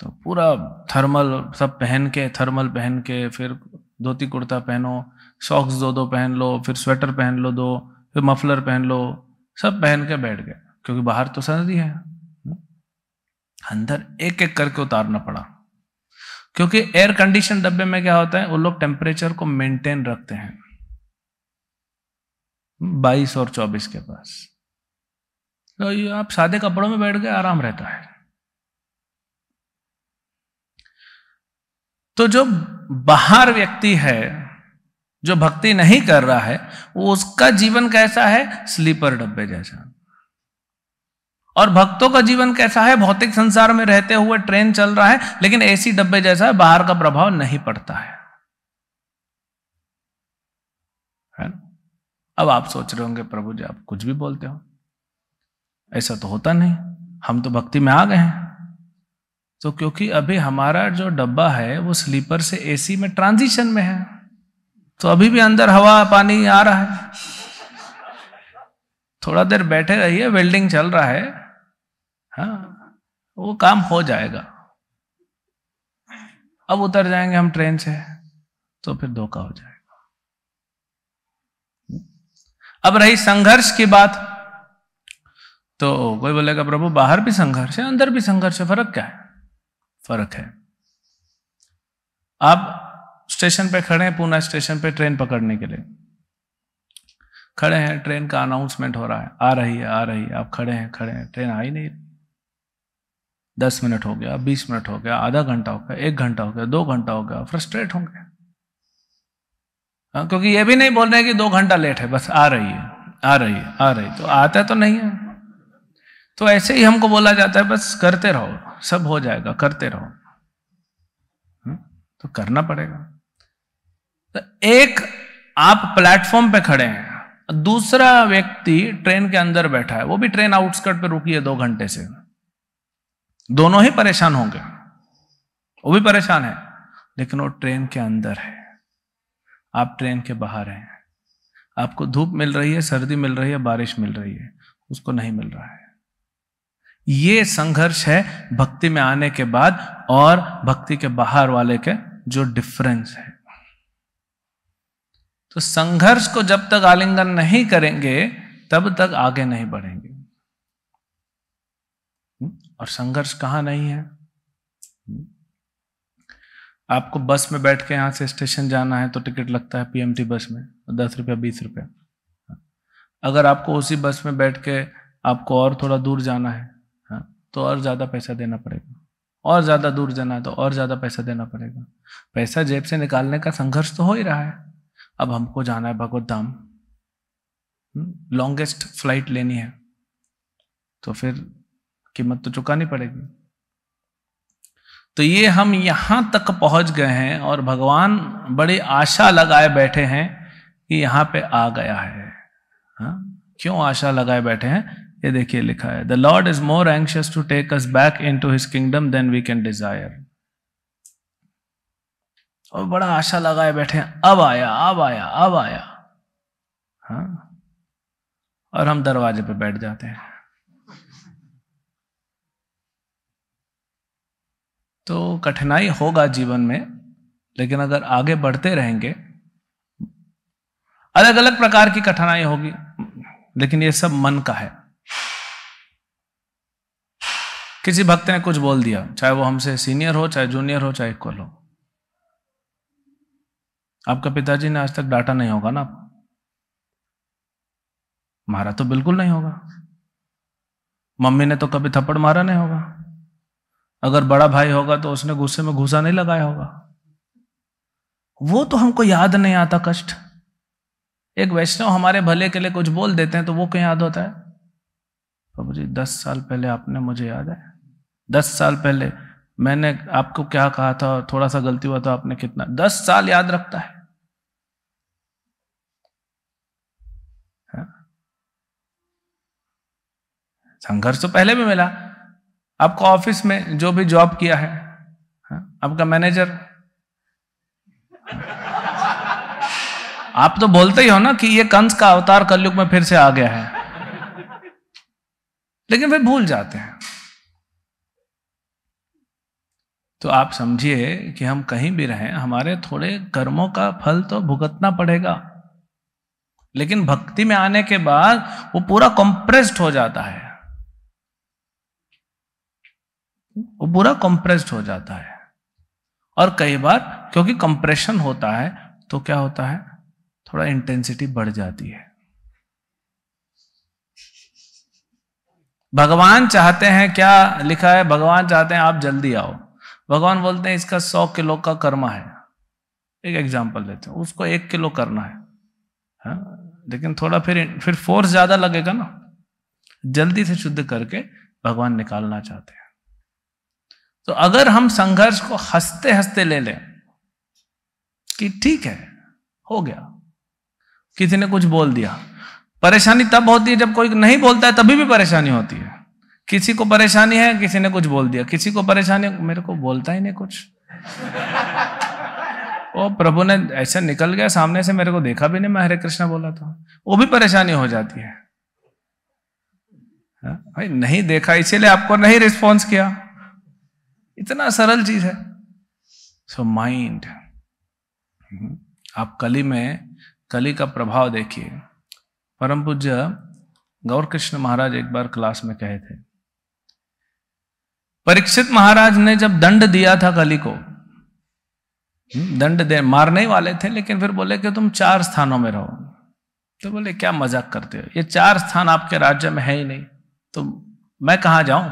तो पूरा थर्मल सब पहन के थर्मल पहन के फिर धोती कुर्ता पहनो सॉक्स दो दो पहन लो फिर स्वेटर पहन लो दो फिर मफलर पहन लो सब पहन के बैठ गए क्योंकि बाहर तो सर्दी है अंदर एक एक करके उतारना पड़ा क्योंकि एयर कंडीशन डब्बे में क्या होता है वो लोग टेम्परेचर को मेंटेन रखते हैं बाईस और चौबीस के पास तो ये आप सादे कपड़ों में बैठ गए आराम रहता है तो जो बाहर व्यक्ति है जो भक्ति नहीं कर रहा है वो उसका जीवन कैसा है स्लीपर डब्बे जैसा और भक्तों का जीवन कैसा है भौतिक संसार में रहते हुए ट्रेन चल रहा है लेकिन एसी डब्बे जैसा बाहर का प्रभाव नहीं पड़ता है अब आप सोच रहे होंगे प्रभु जी आप कुछ भी बोलते हो ऐसा तो होता नहीं हम तो भक्ति में आ गए हैं तो क्योंकि अभी हमारा जो डब्बा है वो स्लीपर से एसी में ट्रांजिशन में है तो अभी भी अंदर हवा पानी आ रहा है थोड़ा देर बैठे रहिए वेल्डिंग चल रहा है हाँ वो काम हो जाएगा अब उतर जाएंगे हम ट्रेन से तो फिर धोखा हो जाएगा अब रही संघर्ष की बात तो कोई बोलेगा प्रभु बाहर भी संघर्ष है अंदर भी संघर्ष है फर्क क्या है फर्क है आप स्टेशन पे खड़े हैं पूना स्टेशन पे ट्रेन पकड़ने के लिए खड़े हैं ट्रेन का अनाउंसमेंट हो रहा है आ रही है आ रही है आप खड़े हैं खड़े हैं ट्रेन आई नहीं दस मिनट हो गया बीस मिनट हो गया आधा घंटा हो गया एक घंटा हो गया दो घंटा हो गया फ्रस्ट्रेट होंगे हाँ, क्योंकि ये भी नहीं बोल रहे कि दो घंटा लेट है बस आ रही है आ रही है आ रही है तो आता तो नहीं है तो ऐसे ही हमको बोला जाता है बस करते रहो सब हो जाएगा करते रहो हम्म? तो करना पड़ेगा तो एक आप प्लेटफॉर्म पे खड़े हैं दूसरा व्यक्ति ट्रेन के अंदर बैठा है वो भी ट्रेन आउटस्कर्ट पे रुकी है दो घंटे से दोनों ही परेशान होंगे वो भी परेशान है लेकिन वो ट्रेन के अंदर है आप ट्रेन के बाहर हैं आपको धूप मिल रही है सर्दी मिल रही है बारिश मिल रही है उसको नहीं मिल रहा है ये संघर्ष है भक्ति में आने के बाद और भक्ति के बाहर वाले के जो डिफरेंस है तो संघर्ष को जब तक आलिंगन नहीं करेंगे तब तक आगे नहीं बढ़ेंगे और संघर्ष कहां नहीं है आपको बस में बैठ के यहां से स्टेशन जाना है तो टिकट लगता है पीएमटी बस में दस रुपया बीस रुपया अगर आपको उसी बस में बैठ के आपको और थोड़ा दूर जाना है तो और ज़्यादा पैसा देना पड़ेगा और ज़्यादा दूर जाना है तो और ज़्यादा पैसा देना पड़ेगा पैसा जेब से निकालने का संघर्ष तो हो ही रहा है अब हमको जाना है भगवत धाम लॉन्गेस्ट फ्लाइट लेनी है तो फिर कीमत तो चुकानी पड़ेगी तो ये हम यहां तक पहुंच गए हैं और भगवान बड़ी आशा लगाए बैठे हैं कि यहाँ पे आ गया है हा? क्यों आशा लगाए बैठे हैं ये देखिए लिखा है the Lord is more anxious to take us back into his kingdom than we can desire और बड़ा आशा लगाए बैठे अब आया अब आया अब आया हाँ और हम दरवाजे पे बैठ जाते हैं तो कठिनाई होगा जीवन में लेकिन अगर आगे बढ़ते रहेंगे अलग अलग प्रकार की कठिनाई होगी लेकिन ये सब मन का है किसी भक्त ने कुछ बोल दिया चाहे वो हमसे सीनियर हो चाहे जूनियर हो चाहे इक्वल हो आपका पिताजी ने आज तक डांटा नहीं होगा ना मारा तो बिल्कुल नहीं होगा मम्मी ने तो कभी थप्पड़ मारा नहीं होगा अगर बड़ा भाई होगा तो उसने गुस्से में घुसा नहीं लगाया होगा वो तो हमको याद नहीं आता कष्ट एक वैष्णव हमारे भले के लिए कुछ बोल देते हैं तो वो क्या याद होता है प्रभु जी दस साल पहले आपने मुझे याद है दस साल पहले मैंने आपको क्या कहा था थोड़ा सा गलती हुआ था तो आपने कितना दस साल याद रखता है हाँ। संघर्ष तो पहले भी मिला आपको ऑफिस में जो भी जॉब किया है हाँ, आपका मैनेजर आप तो बोलते ही हो ना कि ये कंस का अवतार कलयुग में फिर से आ गया है लेकिन वे भूल जाते हैं तो आप समझिए कि हम कहीं भी रहें हमारे थोड़े कर्मों का फल तो भुगतना पड़ेगा लेकिन भक्ति में आने के बाद वो पूरा कंप्रेस्ड हो जाता है वो पूरा कंप्रेस्ड हो जाता है और कई बार क्योंकि कंप्रेशन होता है तो क्या होता है थोड़ा इंटेंसिटी बढ़ जाती है भगवान चाहते हैं क्या लिखा है भगवान चाहते हैं आप जल्दी आओ भगवान बोलते हैं इसका सौ किलो का कर्मा है एक एग्जाम्पल लेते हैं उसको एक किलो करना है हा? लेकिन थोड़ा फिर फिर फोर्स ज्यादा लगेगा ना जल्दी से शुद्ध करके भगवान निकालना चाहते हैं तो अगर हम संघर्ष को हंसते हंसते ले लें कि ठीक है हो गया किसी ने कुछ बोल दिया परेशानी तब होती है जब कोई नहीं बोलता है तभी भी परेशानी होती है किसी को परेशानी है किसी ने कुछ बोल दिया किसी को परेशानी मेरे को बोलता ही नहीं कुछ वो प्रभु ने ऐसे निकल गया सामने से मेरे को देखा भी नहीं मैं हरे कृष्णा बोला था वो भी परेशानी हो जाती है हाँ, भाई नहीं देखा इसीलिए आपको नहीं रिस्पॉन्स किया इतना सरल चीज है सो so, माइंड हम्म, आप कली में कली का प्रभाव देखिए परम पूज्य गौर कृष्ण महाराज एक बार क्लास में कहे थे परीक्षित महाराज ने जब दंड दिया था कली को हम्म, दंड दे मारने वाले थे लेकिन फिर बोले कि तुम चार स्थानों में रहो तो बोले क्या मजाक करते हो ये चार स्थान आपके राज्य में है ही नहीं तो मैं कहाँ जाऊं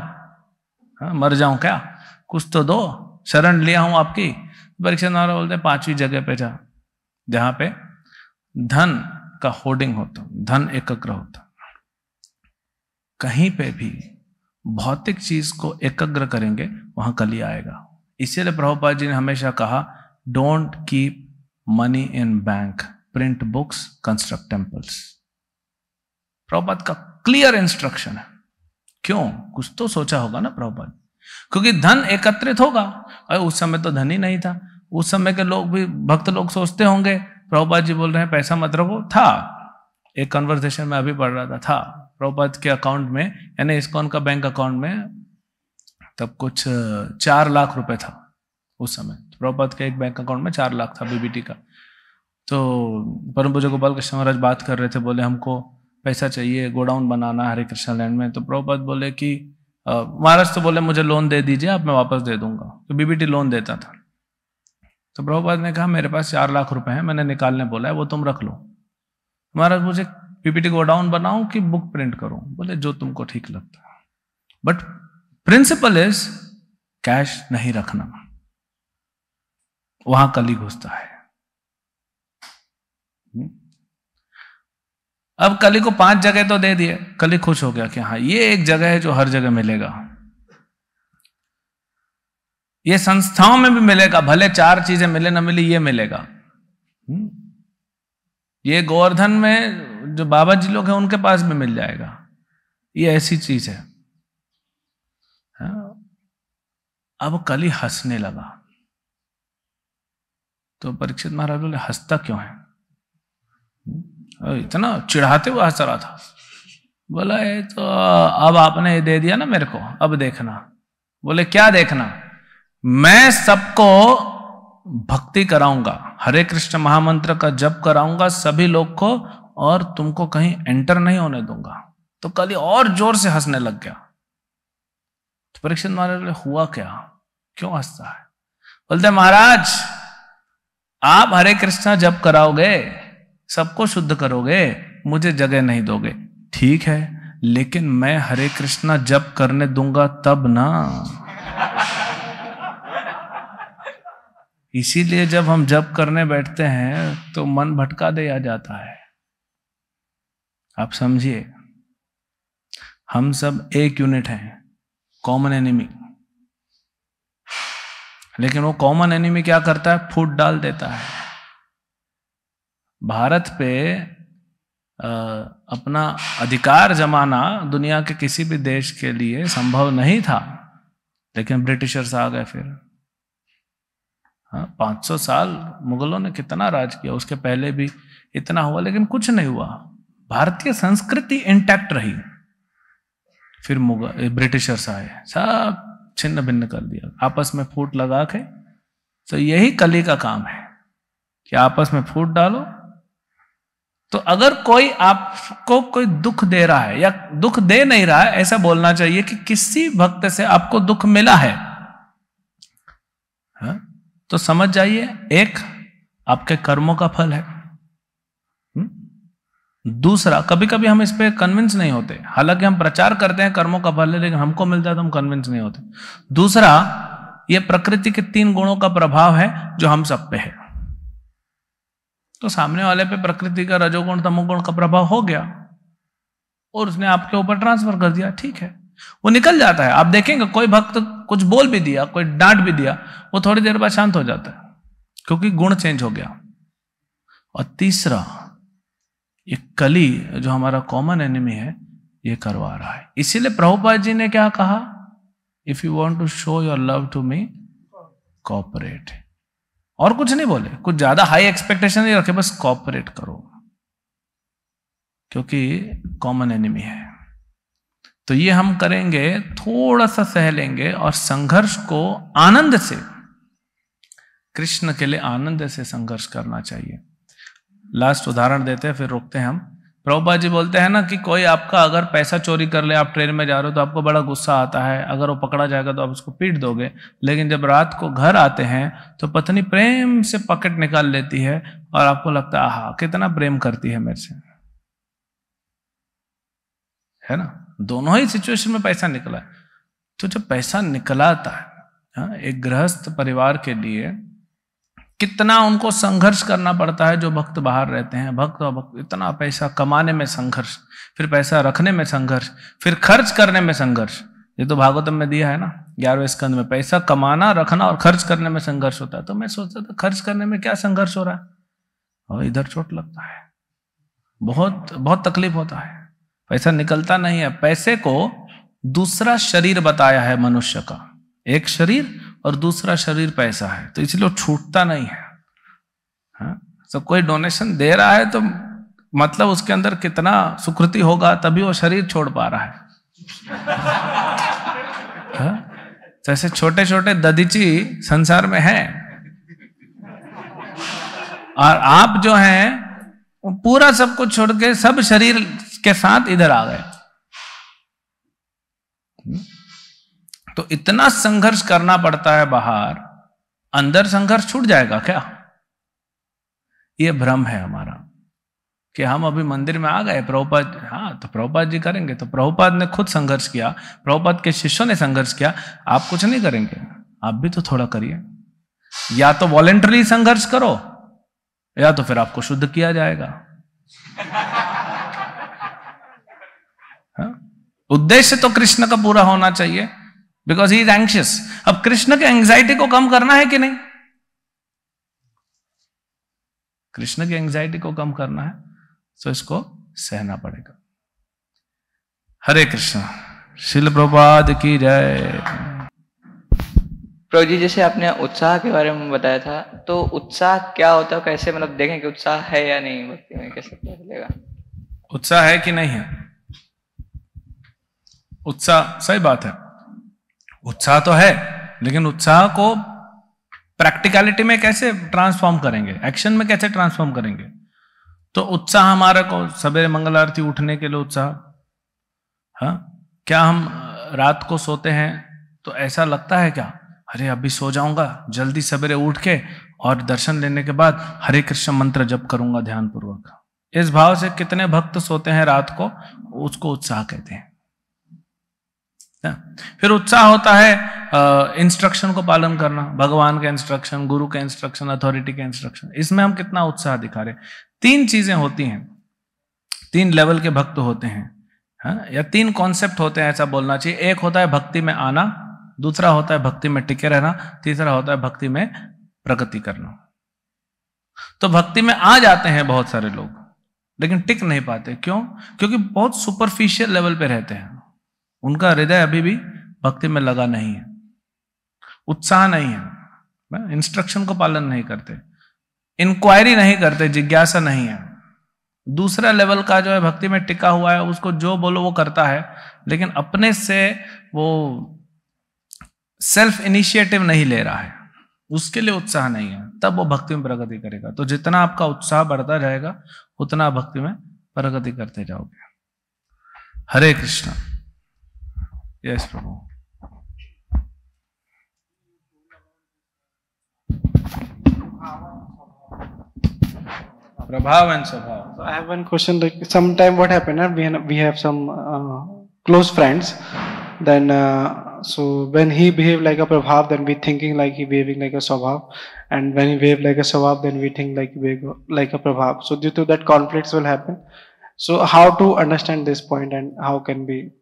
हाँ, मर जाऊं क्या कुछ तो दो शरण लिया हूं आपकी तो परीक्षा नारा बोलते पांचवी जगह पे जा जहां पे धन का होर्डिंग होता धन एकग्र होता कहीं पे भी भौतिक चीज को एकग्र करेंगे वहां कली आएगा इसीलिए प्रभुपाद जी ने हमेशा कहा don't keep money in bank print books construct temples Prabhupada का क्लियर इंस्ट्रक्शन है क्यों कुछ तो सोचा होगा ना प्रभुपाद क्योंकि धन एकत्रित होगा अरे उस समय तो धन ही नहीं था उस समय के लोग भी भक्त लोग सोचते होंगे प्रभुपाद जी बोल रहे हैं पैसा मत रखो था एक कन्वर्सेशन में अभी पढ़ रहा था था प्रभुपद के अकाउंट में यानी इसकॉन का बैंक अकाउंट में तब कुछ चार लाख रुपए था उस समय प्रभुपद तो के एक बैंक अकाउंट में चार लाख था बीबीटी का तो परम पूजा गोपाल कृष्ण महाराज बात कर रहे थे बोले हमको पैसा चाहिए गोडाउन बनाना हरे कृष्ण लैंड में तो प्रभुपद बोले कि महाराज तो बोले मुझे लोन दे दीजिए आप मैं वापस दे दूंगा तो बीबीटी लोन देता था तो प्रभुपाद ने कहा मेरे पास चार लाख रुपए हैं मैंने निकालने बोला है वो तुम रख लो महाराज मुझे पीपीटी को डाउन बनाओ कि बुक प्रिंट करो बोले जो तुमको ठीक लगता है बट प्रिंसिपल इज कैश नहीं रखना वहां कली घुसता है हम्म? अब कली को पांच जगह तो दे दिए कली खुश हो गया कि हाँ ये एक जगह है जो हर जगह मिलेगा ये संस्थाओं में भी मिलेगा भले चार चीजें मिले ना मिली ये मिलेगा हम्म? ये गोवर्धन में जो बाबा जी लोग हैं उनके पास भी मिल जाएगा ये ऐसी चीज है हाँ। अब कली हंसने लगा तो परीक्षित महाराज बोले हंसता क्यों है इतना चिढ़ाते हुए हंस रहा था बोला ये तो अब आपने दे दिया ना मेरे को अब देखना बोले क्या देखना मैं सबको भक्ति कराऊंगा हरे कृष्ण महामंत्र का जप कराऊंगा सभी लोग को और तुमको कहीं एंटर नहीं होने दूंगा तो कल और जोर से हंसने लग गया तो परीक्षित महाराज हुआ क्या क्यों हंसता है बोलते महाराज आप हरे कृष्णा जप कराओगे सबको शुद्ध करोगे मुझे जगह नहीं दोगे ठीक है लेकिन मैं हरे कृष्णा जप करने दूंगा तब ना इसीलिए जब हम जब करने बैठते हैं तो मन भटका दिया जाता है आप समझिए हम सब एक यूनिट हैं कॉमन एनिमी लेकिन वो कॉमन एनिमी क्या करता है फूट डाल देता है भारत पे आ, अपना अधिकार जमाना दुनिया के किसी भी देश के लिए संभव नहीं था लेकिन ब्रिटिशर्स आ गए फिर हाँ, पाँच सौ साल मुगलों ने कितना राज किया उसके पहले भी इतना हुआ लेकिन कुछ नहीं हुआ भारतीय संस्कृति इंटैक्ट रही फिर मुगल ब्रिटिशर्स आए सब छिन्न भिन्न कर दिया आपस में फूट लगा के तो यही कली का काम है कि आपस में फूट डालो तो अगर कोई आपको कोई दुख दे रहा है या दुख दे नहीं रहा है ऐसा बोलना चाहिए कि किसी भक्त से आपको दुख मिला है तो समझ जाइए एक आपके कर्मों का फल है हम्म? दूसरा कभी कभी हम इस पर कन्विंस नहीं होते हालांकि हम प्रचार करते हैं कर्मों का फल है लेकिन हमको मिलता है तो हम कन्विंस नहीं होते दूसरा ये प्रकृति के तीन गुणों का प्रभाव है जो हम सब पे है तो सामने वाले पे प्रकृति का रजोगुण तमोगुण का प्रभाव हो गया और उसने आपके ऊपर ट्रांसफर कर दिया ठीक है वो निकल जाता है आप देखेंगे कोई भक्त कुछ बोल भी दिया कोई डांट भी दिया वो थोड़ी देर बाद शांत हो जाता है क्योंकि गुण चेंज हो गया और तीसरा ये कली जो हमारा कॉमन एनिमी है ये करवा रहा है इसीलिए प्रभुपाद जी ने क्या कहा if you want to show your love to me cooperate और कुछ नहीं बोले कुछ ज्यादा हाई एक्सपेक्टेशन नहीं रखे बस कॉपरेट करो क्योंकि कॉमन एनिमी है तो ये हम करेंगे थोड़ा सा सह लेंगे और संघर्ष को आनंद से कृष्ण के लिए आनंद से संघर्ष करना चाहिए लास्ट उदाहरण देते हैं फिर रोकते हैं हम प्रभुपा जी बोलते हैं ना कि कोई आपका अगर पैसा चोरी कर ले आप ट्रेन में जा रहे हो तो आपको बड़ा गुस्सा आता है अगर वो पकड़ा जाएगा तो आप उसको पीट दोगे लेकिन जब रात को घर आते हैं तो पत्नी प्रेम से पॉकेट निकाल लेती है और आपको लगता है आह कितना प्रेम करती है मेरे से है ना दोनों ही सिचुएशन में पैसा निकला तो जब पैसा निकलाता है हाँ, एक गृहस्थ परिवार के लिए कितना उनको संघर्ष करना पड़ता है जो भक्त बाहर रहते हैं भक्त और भक्त इतना पैसा कमाने में संघर्ष फिर पैसा रखने में संघर्ष फिर खर्च करने में संघर्ष ये तो भागवतम में दिया है ना ग्यारहवें स्कंद में पैसा कमाना रखना और खर्च करने में संघर्ष होता है तो मैं सोचता था खर्च करने में क्या संघर्ष हो रहा है और इधर चोट लगता है बहुत बहुत तकलीफ होता है पैसा निकलता नहीं है पैसे को दूसरा शरीर बताया है मनुष्य का एक शरीर और दूसरा शरीर पैसा है तो इसलिए छूटता नहीं है हाँ तो कोई डोनेशन दे रहा है तो मतलब उसके अंदर कितना सुकृति होगा तभी वो शरीर छोड़ पा रहा है जैसे [LAUGHS] हाँ? तो छोटे छोटे ददीची संसार में हैं और आप जो हैं पूरा सब कुछ छोड़ के सब शरीर के साथ इधर आ गए तो इतना संघर्ष करना पड़ता है बाहर अंदर संघर्ष छूट जाएगा क्या यह भ्रम है हमारा कि हम अभी मंदिर में आ गए प्रभुपाद हाँ तो प्रभुपाद जी करेंगे तो प्रभुपाद ने खुद संघर्ष किया प्रभुपाद के शिष्यों ने संघर्ष किया आप कुछ नहीं करेंगे आप भी तो थोड़ा करिए या तो वॉलेंटरी संघर्ष करो या तो फिर आपको शुद्ध किया जाएगा उद्देश्य तो कृष्ण का पूरा होना चाहिए बिकॉज ही इज एंक्शियस अब कृष्ण के एंग्जाइटी को कम करना है कि नहीं कृष्ण की एंग्जाइटी को कम करना है तो इसको सहना पड़ेगा हरे कृष्ण शिल प्रपाद की जय प्रभु जी जैसे आपने उत्साह के बारे में बताया था तो उत्साह क्या होता है कैसे मतलब देखें कि उत्साह है या नहीं भक्ति में कैसे पता चलेगा उत्साह है कि नहीं है उत्साह सही बात है उत्साह तो है लेकिन उत्साह को प्रैक्टिकलिटी में कैसे ट्रांसफॉर्म करेंगे एक्शन में कैसे ट्रांसफॉर्म करेंगे तो उत्साह हमारा को सवेरे मंगल आरती उठने के लिए उत्साह हाँ क्या हम रात को सोते हैं तो ऐसा लगता है क्या अरे अभी सो जाऊंगा जल्दी सवेरे उठ के और दर्शन लेने के बाद हरे कृष्ण मंत्र जप करूंगा ध्यानपूर्वक इस भाव से कितने भक्त सोते हैं रात को उसको उत्साह कहते हैं फिर उत्साह होता है इंस्ट्रक्शन को पालन करना भगवान के इंस्ट्रक्शन गुरु के इंस्ट्रक्शन अथॉरिटी के इंस्ट्रक्शन इसमें हम कितना उत्साह दिखा रहे तीन चीजें होती हैं तीन लेवल के भक्त होते हैं हा? या तीन कॉन्सेप्ट होते हैं ऐसा बोलना चाहिए एक होता है भक्ति में आना दूसरा होता है भक्ति में टिके रहना तीसरा होता है भक्ति में प्रगति करना तो भक्ति में आ जाते हैं बहुत सारे लोग लेकिन टिक नहीं पाते क्यों क्योंकि बहुत सुपरफिशियल लेवल पे रहते हैं उनका हृदय अभी भी भक्ति में लगा नहीं है उत्साह नहीं है इंस्ट्रक्शन को पालन नहीं करते इंक्वायरी नहीं करते जिज्ञासा नहीं है दूसरा लेवल का जो है भक्ति में टिका हुआ है उसको जो बोलो वो करता है लेकिन अपने से वो सेल्फ इनिशिएटिव नहीं ले रहा है उसके लिए उत्साह नहीं है तब वो भक्ति में प्रगति करेगा तो जितना आपका उत्साह बढ़ता जाएगा उतना भक्ति में प्रगति करते जाओगे Hare Krishna Yes, Prabhu. Prabhav and Sabhav. So I have one question. Like sometime what happened? We have, we have some uh, close friends. Then uh, so when he behaved like a Prabhav, then we thinking like he behaving like a Sabhav, and when he behave like a Sabhav, then we think like we like a Prabhav. So due to that conflicts will happen. So how to understand this point and how can we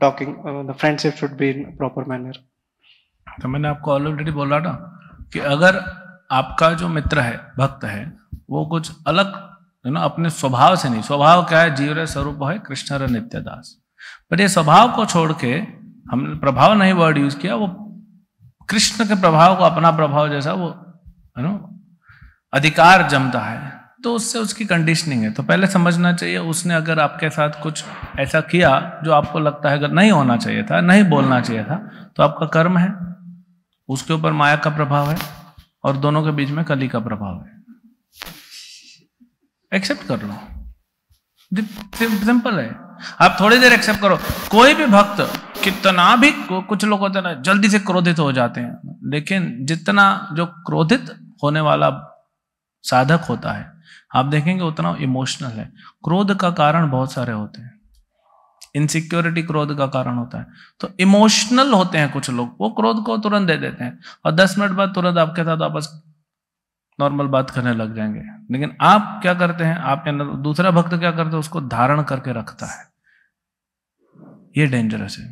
talking the friendship should be in proper manner तो मैंने आपको already बोला ना कि अगर आपका जो मित्र है भक्त है वो कुछ अलग यू नो अपने स्वभाव से नहीं स्वभाव क्या है जीव स्वरूप है कृष्ण नित्य दास पर ये स्वभाव को छोड़ के हमने प्रभाव नहीं वर्ड यूज किया वो कृष्ण के प्रभाव को अपना प्रभाव जैसा वो है नो अधिकार जमता है तो उससे उसकी कंडीशनिंग है तो पहले समझना चाहिए उसने अगर आपके साथ कुछ ऐसा किया जो आपको लगता है अगर नहीं होना चाहिए था नहीं बोलना चाहिए था तो आपका कर्म है उसके ऊपर माया का प्रभाव है और दोनों के बीच में कली का प्रभाव है एक्सेप्ट कर लो सिंपल है आप थोड़ी देर एक्सेप्ट करो कोई भी भक्त कितना भी कुछ लोग होते ना जल्दी से क्रोधित हो जाते हैं लेकिन जितना जो क्रोधित होने वाला साधक होता है आप देखेंगे उतना इमोशनल है क्रोध का कारण बहुत सारे होते हैं इनसिक्योरिटी क्रोध का कारण होता है तो इमोशनल होते हैं कुछ लोग वो क्रोध को तुरंत दे देते हैं और दस मिनट बाद तुरंत आपके साथ आपस नॉर्मल बात करने लग जाएंगे लेकिन आप क्या करते हैं आपके अंदर दूसरा भक्त क्या करते हैं उसको धारण करके रखता है ये डेंजरस है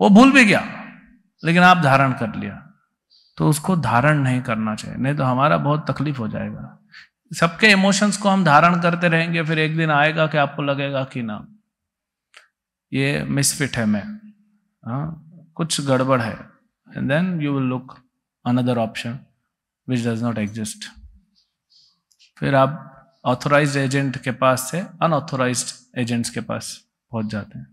वो भूल भी गया लेकिन आप धारण कर लिया तो उसको धारण नहीं करना चाहिए नहीं तो हमारा बहुत तकलीफ हो जाएगा सबके इमोशंस को हम धारण करते रहेंगे फिर एक दिन आएगा कि आपको लगेगा कि ना ये मिसफिट है मैं हाँ कुछ गड़बड़ है and then you will look another option which does not exist फिर आप ऑथोराइज एजेंट के पास से अनऑथोराइज एजेंट्स के पास पहुंच जाते हैं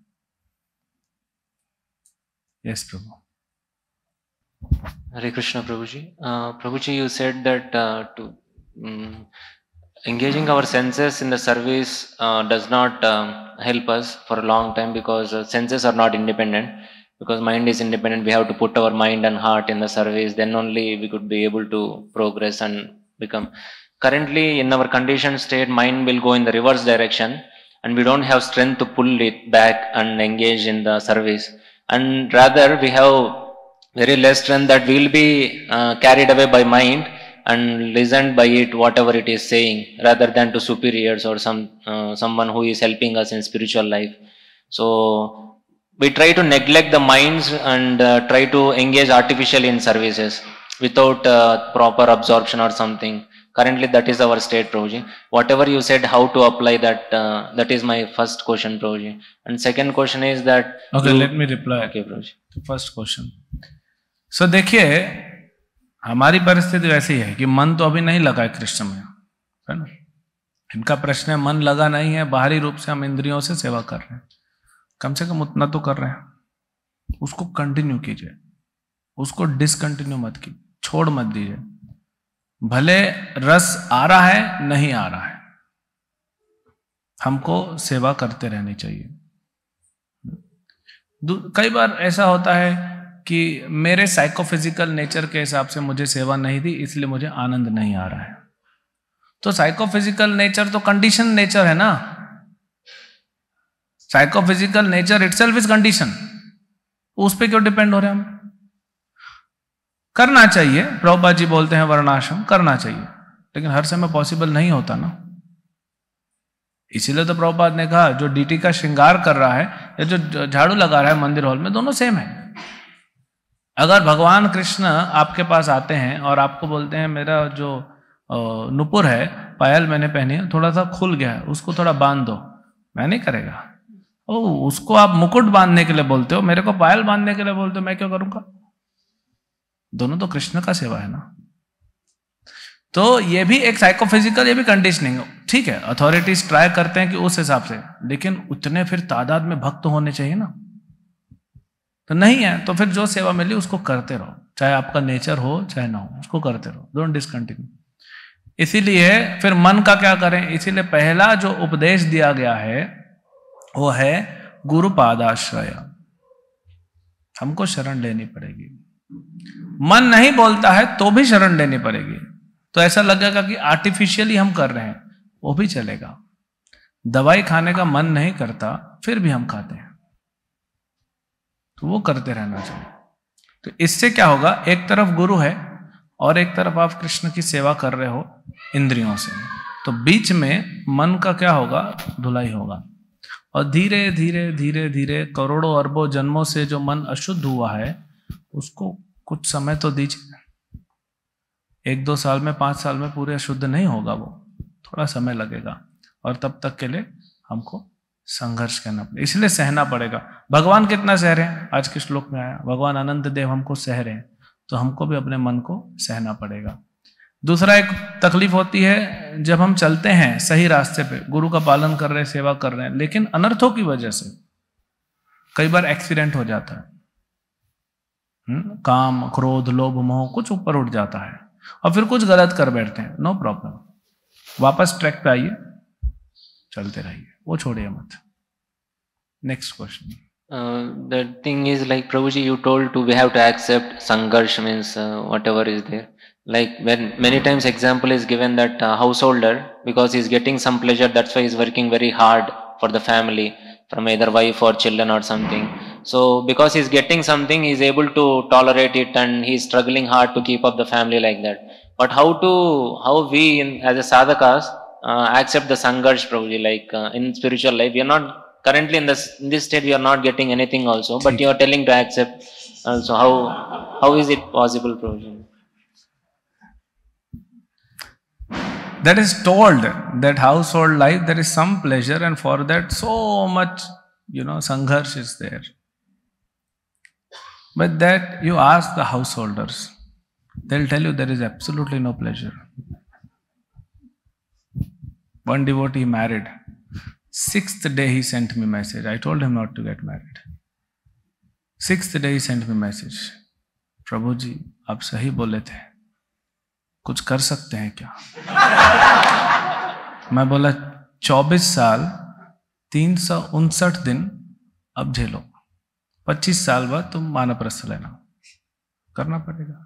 yes Prabhu Hare Krishna Prabhu ji Prabhu ji you said that to Mm. engaging our senses in the service uh, does not uh, help us for a long time because uh, senses are not independent because mind is independent we have to put our mind and heart in the service then only we could be able to progress and become currently in our conditioned state mind will go in the reverse direction and we don't have strength to pull it back and engage in the service and rather we have very less strength that we will be uh, carried away by mind and listened by it whatever it is saying rather than to superiors or some uh, someone who is helping us in spiritual life so we try to neglect the minds and uh, try to engage artificially in services without uh, proper absorption or something currently that is our state Prabhuji. whatever you said how to apply that uh, that is my first question Prabhuji. and second question is that okay you... let me reply okay Prabhuji. first question so देखिए हमारी परिस्थिति वैसी है कि मन तो अभी नहीं लगा है कृष्ण में है ना इनका प्रश्न है मन लगा नहीं है बाहरी रूप से हम इंद्रियों से सेवा कर रहे हैं कम से कम उतना तो कर रहे हैं उसको कंटिन्यू कीजिए उसको डिसकंटिन्यू मत की छोड़ मत दीजिए भले रस आ रहा है नहीं आ रहा है हमको सेवा करते रहनी चाहिए कई बार ऐसा होता है कि मेरे साइकोफिजिकल नेचर के हिसाब से मुझे सेवा नहीं दी इसलिए मुझे आनंद नहीं आ रहा है तो साइकोफिजिकल नेचर तो कंडीशन नेचर है ना psychophysical nature itself is condition उस पर क्यों डिपेंड हो रहे हम करना चाहिए प्रभुपा जी बोलते हैं वर्णाश्रम करना चाहिए लेकिन हर समय पॉसिबल नहीं होता ना इसीलिए तो प्रभुपाद ने कहा जो डीटी का श्रृंगार कर रहा है या जो झाड़ू लगा रहा है मंदिर हॉल में दोनों सेम है अगर भगवान कृष्ण आपके पास आते हैं और आपको बोलते हैं मेरा जो नुपुर है पायल मैंने पहनी है थोड़ा सा खुल गया है उसको थोड़ा बांध दो मैं नहीं करेगा ओ उसको आप मुकुट बांधने के लिए बोलते हो मेरे को पायल बांधने के लिए बोलते हो मैं क्यों करूंगा दोनों तो कृष्ण का सेवा है ना तो ये भी एक साइकोफिजिकल ये भी कंडीशनिंग ठीक है अथॉरिटीज ट्राई करते हैं कि उस हिसाब से लेकिन उतने फिर तादाद में भक्त होने चाहिए ना तो नहीं है तो फिर जो सेवा मिली उसको करते रहो चाहे आपका नेचर हो चाहे ना हो उसको करते रहो डोंट डिसकंटिन्यू इसीलिए फिर मन का क्या करें इसीलिए पहला जो उपदेश दिया गया है वो है गुरु पादाश्रय हमको शरण लेनी पड़ेगी मन नहीं बोलता है तो भी शरण लेनी पड़ेगी तो ऐसा लगेगा कि आर्टिफिशियली हम कर रहे हैं वो भी चलेगा दवाई खाने का मन नहीं करता फिर भी हम खाते हैं तो वो करते रहना चाहिए तो इससे क्या होगा एक तरफ गुरु है और एक तरफ आप कृष्ण की सेवा कर रहे हो इंद्रियों से तो बीच में मन का क्या होगा धुलाई होगा और धीरे धीरे धीरे धीरे करोड़ों अरबों जन्मों से जो मन अशुद्ध हुआ है उसको कुछ समय तो दीजिए एक दो साल में पांच साल में पूरे अशुद्ध नहीं होगा वो थोड़ा समय लगेगा और तब तक के लिए हमको संघर्ष करना पड़ेगा इसलिए सहना पड़ेगा भगवान कितना सह रहे हैं आज के श्लोक में आया भगवान अनंत देव हमको सह रहे हैं तो हमको भी अपने मन को सहना पड़ेगा दूसरा एक तकलीफ होती है जब हम चलते हैं सही रास्ते पे गुरु का पालन कर रहे हैं सेवा कर रहे हैं लेकिन अनर्थों की वजह से कई बार एक्सीडेंट हो जाता है हम्म, काम क्रोध लोभ मोह कुछ ऊपर उठ जाता है और फिर कुछ गलत कर बैठते हैं नो प्रॉब्लम वापस ट्रैक पे आइए चलते रहिए What's Odayamath? Next question. Uh, the thing is like Prabhuji, you told to we have to accept Sangarsh means uh, whatever is there. Like when many times example is given that uh, householder because he's getting some pleasure, that's why he's working very hard for the family from either wife or children or something. So because he's getting something, he's able to tolerate it and he's struggling hard to keep up the family like that. But how to how we in, as a sadhakas uh, accept the sangarsh probably like uh, in spiritual life you're not currently in this in this state you're not getting anything also but hmm. you're telling to accept also how how is it possible probably that is told that household life there is some pleasure and for that so much you know sangharsh is there but that you ask the householders they'll tell you there is absolutely no pleasure One devotee married. Sixth day he sent me message. I told him not to get married. Sixth day he sent me message. प्रभु जी आप सही बोले थे कुछ कर सकते हैं क्या मैं बोला 24 साल तीन सौ उनसठ दिन अब झेलो 25 साल बाद तुम मानव प्रस्थ लेना करना पड़ेगा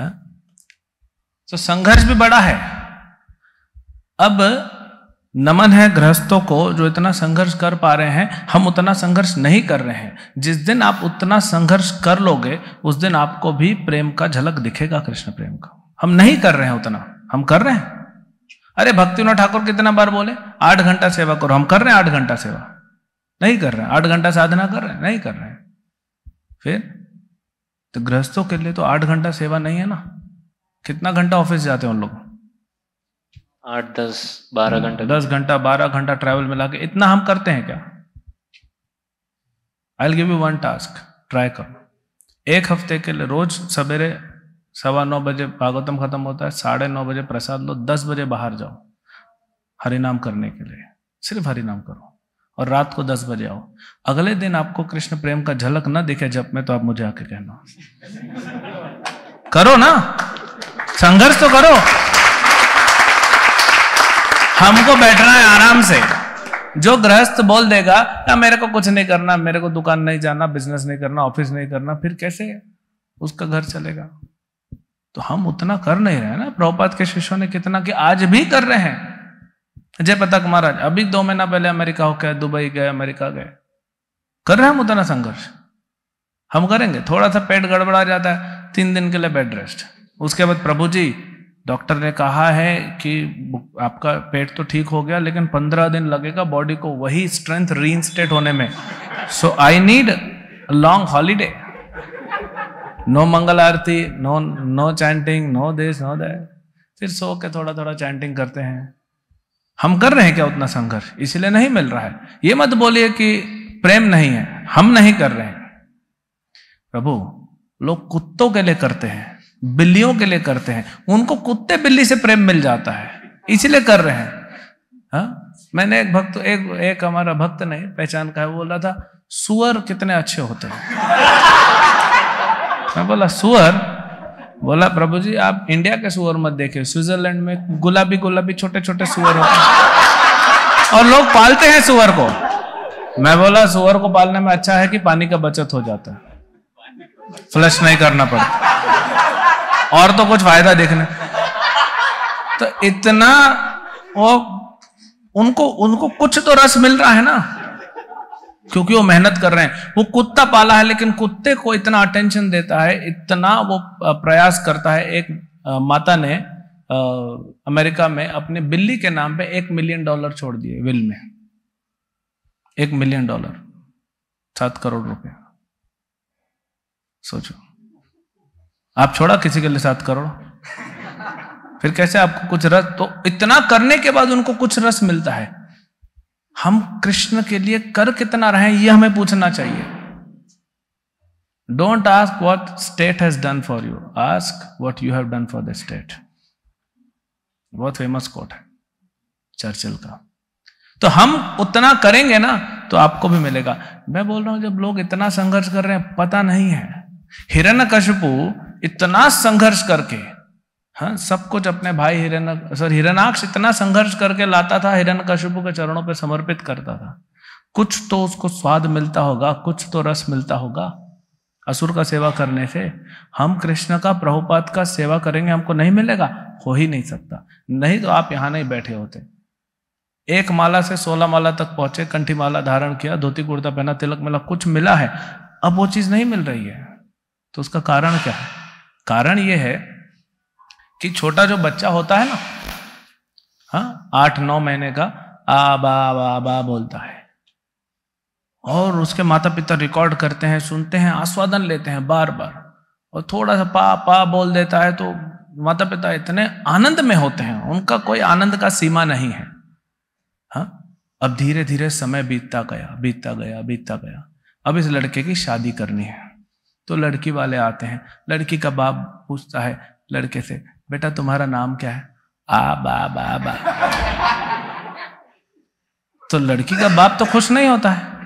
है तो संघर्ष भी बड़ा है अब नमन है गृहस्थों को जो इतना संघर्ष कर पा रहे हैं हम उतना संघर्ष नहीं कर रहे हैं जिस दिन आप उतना संघर्ष कर लोगे उस दिन आपको भी प्रेम का झलक दिखेगा कृष्ण प्रेम का हम नहीं कर रहे हैं उतना हम कर रहे हैं अरे भक्तिनाथ ठाकुर कितना बार बोले आठ घंटा सेवा करो हम कर रहे हैं आठ घंटा सेवा नहीं कर रहे हैं आठ घंटा साधना कर रहे हैं नहीं कर रहे हैं फिर तो गृहस्थों के लिए तो आठ घंटा सेवा नहीं है ना कितना घंटा ऑफिस जाते हैं उन लोग आठ दस बारह घंटे दस घंटा बारह घंटा ट्रैवल में लाके इतना हम करते हैं क्या I give you one task try करो एक हफ्ते के लिए रोज सवेरे सवा नौ बजे भागवतम खत्म होता है साढ़े नौ बजे प्रसाद लो दस बजे बाहर जाओ हरिनाम करने के लिए सिर्फ हरिनाम करो और रात को दस बजे आओ अगले दिन आपको कृष्ण प्रेम का झलक ना दिखे जब में तो आप मुझे आके कहना करो ना संघर्ष तो करो हमको बैठना है आराम से जो गृहस्थ बोल देगा ना मेरे को कुछ नहीं करना मेरे को दुकान नहीं जाना बिजनेस नहीं करना ऑफिस नहीं करना फिर कैसे उसका घर चलेगा तो हम उतना कर नहीं रहे ना प्रभुपात के शिष्यों ने कितना कि आज भी कर रहे हैं जय पता महाराज अभी दो महीना पहले अमेरिका हो गया दुबई गए अमेरिका गए कर रहे हैं हम उतना संघर्ष हम करेंगे थोड़ा सा पेट गड़बड़ा जाता है तीन दिन के लिए बेड रेस्ट उसके बाद प्रभु जी डॉक्टर ने कहा है कि आपका पेट तो ठीक हो गया लेकिन पंद्रह दिन लगेगा बॉडी को वही स्ट्रेंथ रीइंस्टेट होने में so I need long holiday no Mangal Aarti no no chanting no this no that फिर सो के थोड़ा थोड़ा चैंटिंग करते हैं हम कर रहे हैं क्या उतना संघर्ष इसलिए नहीं मिल रहा है ये मत बोलिए कि प्रेम नहीं है हम नहीं कर रहे हैं प्रभु लोग कुत्तों के लिए करते हैं बिल्लियों के लिए करते हैं उनको कुत्ते बिल्ली से प्रेम मिल जाता है इसलिए कर रहे हैं हा? मैंने एक भक्त एक एक हमारा भक्त ने पहचान का है वो बोला था सुअर कितने अच्छे होते हैं मैं बोला सुअर बोला प्रभु जी आप इंडिया के सुअर मत देखिए स्विट्जरलैंड में गुलाबी गुलाबी छोटे छोटे सुअर होते हैं और लोग पालते हैं सुअर को मैं बोला सुअर को पालने में अच्छा है कि पानी का बचत हो जाता है फ्लश नहीं करना पड़ता और तो कुछ फायदा देखने तो इतना वो उनको उनको कुछ तो रस मिल रहा है ना क्योंकि वो मेहनत कर रहे हैं वो कुत्ता पाला है लेकिन कुत्ते को इतना अटेंशन देता है इतना वो प्रयास करता है एक माता ने आ, अमेरिका में अपने बिल्ली के नाम पे एक मिलियन डॉलर छोड़ दिए विल में एक मिलियन डॉलर सात करोड़ रुपया सोचो आप छोड़ा किसी के लिए सात करोड़ फिर कैसे आपको कुछ रस तो इतना करने के बाद उनको कुछ रस मिलता है हम कृष्ण के लिए कर कितना रहे ये हमें पूछना चाहिए don't ask what state has done for you ask what you have done for the state बहुत फेमस कोट है चर्चिल का तो हम उतना करेंगे ना तो आपको भी मिलेगा मैं बोल रहा हूं जब लोग इतना संघर्ष कर रहे हैं पता नहीं है हिरण कशपू इतना संघर्ष करके हाँ सब कुछ अपने भाई हिरण सर हिरणाक्ष इतना संघर्ष करके लाता था हिरण कश्यप के चरणों पर समर्पित करता था कुछ तो उसको स्वाद मिलता होगा कुछ तो रस मिलता होगा असुर का सेवा करने से हम कृष्ण का प्रभुपात का सेवा करेंगे हमको नहीं मिलेगा हो ही नहीं सकता नहीं तो आप यहाँ नहीं बैठे होते एक माला से सोलह माला तक पहुंचे कंठी माला धारण किया धोती कुर्ता पहना तिलक मिला कुछ मिला है अब वो चीज नहीं मिल रही है तो उसका कारण क्या है कारण यह है कि छोटा जो बच्चा होता है ना हाँ आठ नौ महीने का आ बा बा बा बोलता है और उसके माता पिता रिकॉर्ड करते हैं सुनते हैं आस्वादन लेते हैं बार बार और थोड़ा सा पा पा बोल देता है तो माता पिता इतने आनंद में होते हैं उनका कोई आनंद का सीमा नहीं है हाँ अब धीरे धीरे समय बीतता गया बीतता गया बीतता गया अब इस लड़के की शादी करनी है तो लड़की वाले आते हैं लड़की का बाप पूछता है लड़के से बेटा तुम्हारा नाम क्या है आ बा बा बा तो लड़की का बाप तो खुश नहीं होता है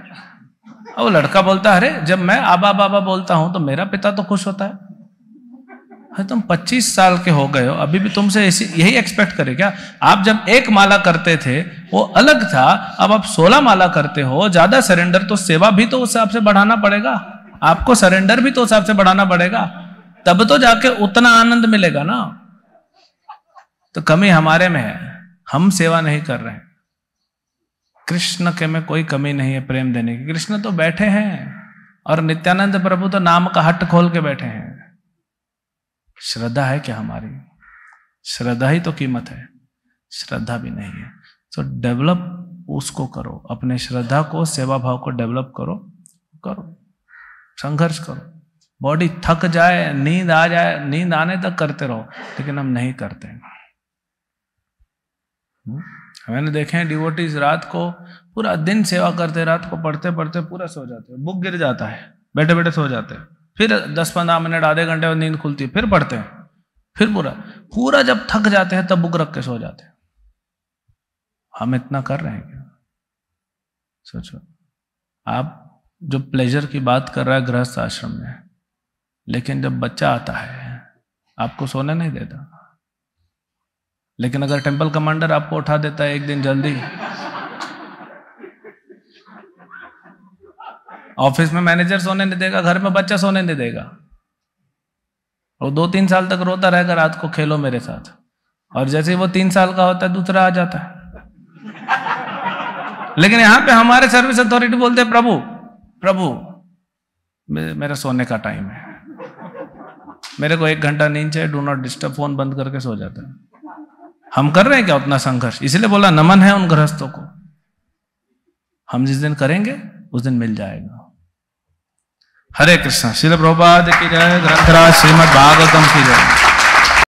और लड़का बोलता है अरे जब मैं आबा बाबा बोलता हूं तो मेरा पिता तो खुश होता है अरे तुम 25 साल के हो गए हो अभी भी तुमसे ऐसी यही एक्सपेक्ट करे क्या आप जब एक माला करते थे वो अलग था अब आप 16 माला करते हो ज्यादा सरेंडर तो सेवा भी तो उस हिसाब से बढ़ाना पड़ेगा आपको सरेंडर भी तो हिसाब से बढ़ाना पड़ेगा तब तो जाके उतना आनंद मिलेगा ना तो कमी हमारे में है हम सेवा नहीं कर रहे कृष्ण के में कोई कमी नहीं है प्रेम देने की कृष्ण तो बैठे हैं और नित्यानंद प्रभु तो नाम का हट खोल के बैठे हैं श्रद्धा है क्या हमारी श्रद्धा ही तो कीमत है श्रद्धा भी नहीं है तो डेवलप उसको करो अपने श्रद्धा को सेवा भाव को डेवलप करो करो संघर्ष करो बॉडी थक जाए नींद आ जाए नींद आने तक करते रहो लेकिन हम नहीं करते हम्म? मैंने देखे हैं डिवोटीज रात को पूरा दिन सेवा करते रात को पढ़ते पढ़ते पूरा सो जाते हैं बुक गिर जाता है बैठे बैठे सो जाते हैं फिर दस पंद्रह मिनट आधे घंटे में नींद खुलती है फिर पढ़ते हैं फिर पूरा पूरा जब थक जाते हैं तब बुक रख के सो जाते हैं हम इतना कर रहे हैं क्या सोचो आप जो प्लेजर की बात कर रहा है गृहस्थ आश्रम में लेकिन जब बच्चा आता है आपको सोने नहीं देता लेकिन अगर टेंपल कमांडर आपको उठा देता है एक दिन जल्दी ऑफिस में मैनेजर सोने नहीं देगा घर में बच्चा सोने नहीं देगा और दो तीन साल तक रोता रहेगा रात को खेलो मेरे साथ और जैसे वो तीन साल का होता है दूसरा आ जाता है लेकिन यहां पे हमारे सर्विस अथॉरिटी बोलते हैं प्रभु प्रभु मेरा सोने का टाइम है मेरे को एक घंटा नींद चाहिए डू नॉट डिस्टर्ब फोन बंद करके सो जाता है हम कर रहे हैं क्या उतना संघर्ष इसलिए बोला नमन है उन गृहस्थों को हम जिस दिन करेंगे उस दिन मिल जाएगा हरे कृष्णा शिल प्रभुपाद की जय ग्रंथराज श्रीमद भागवतम की जय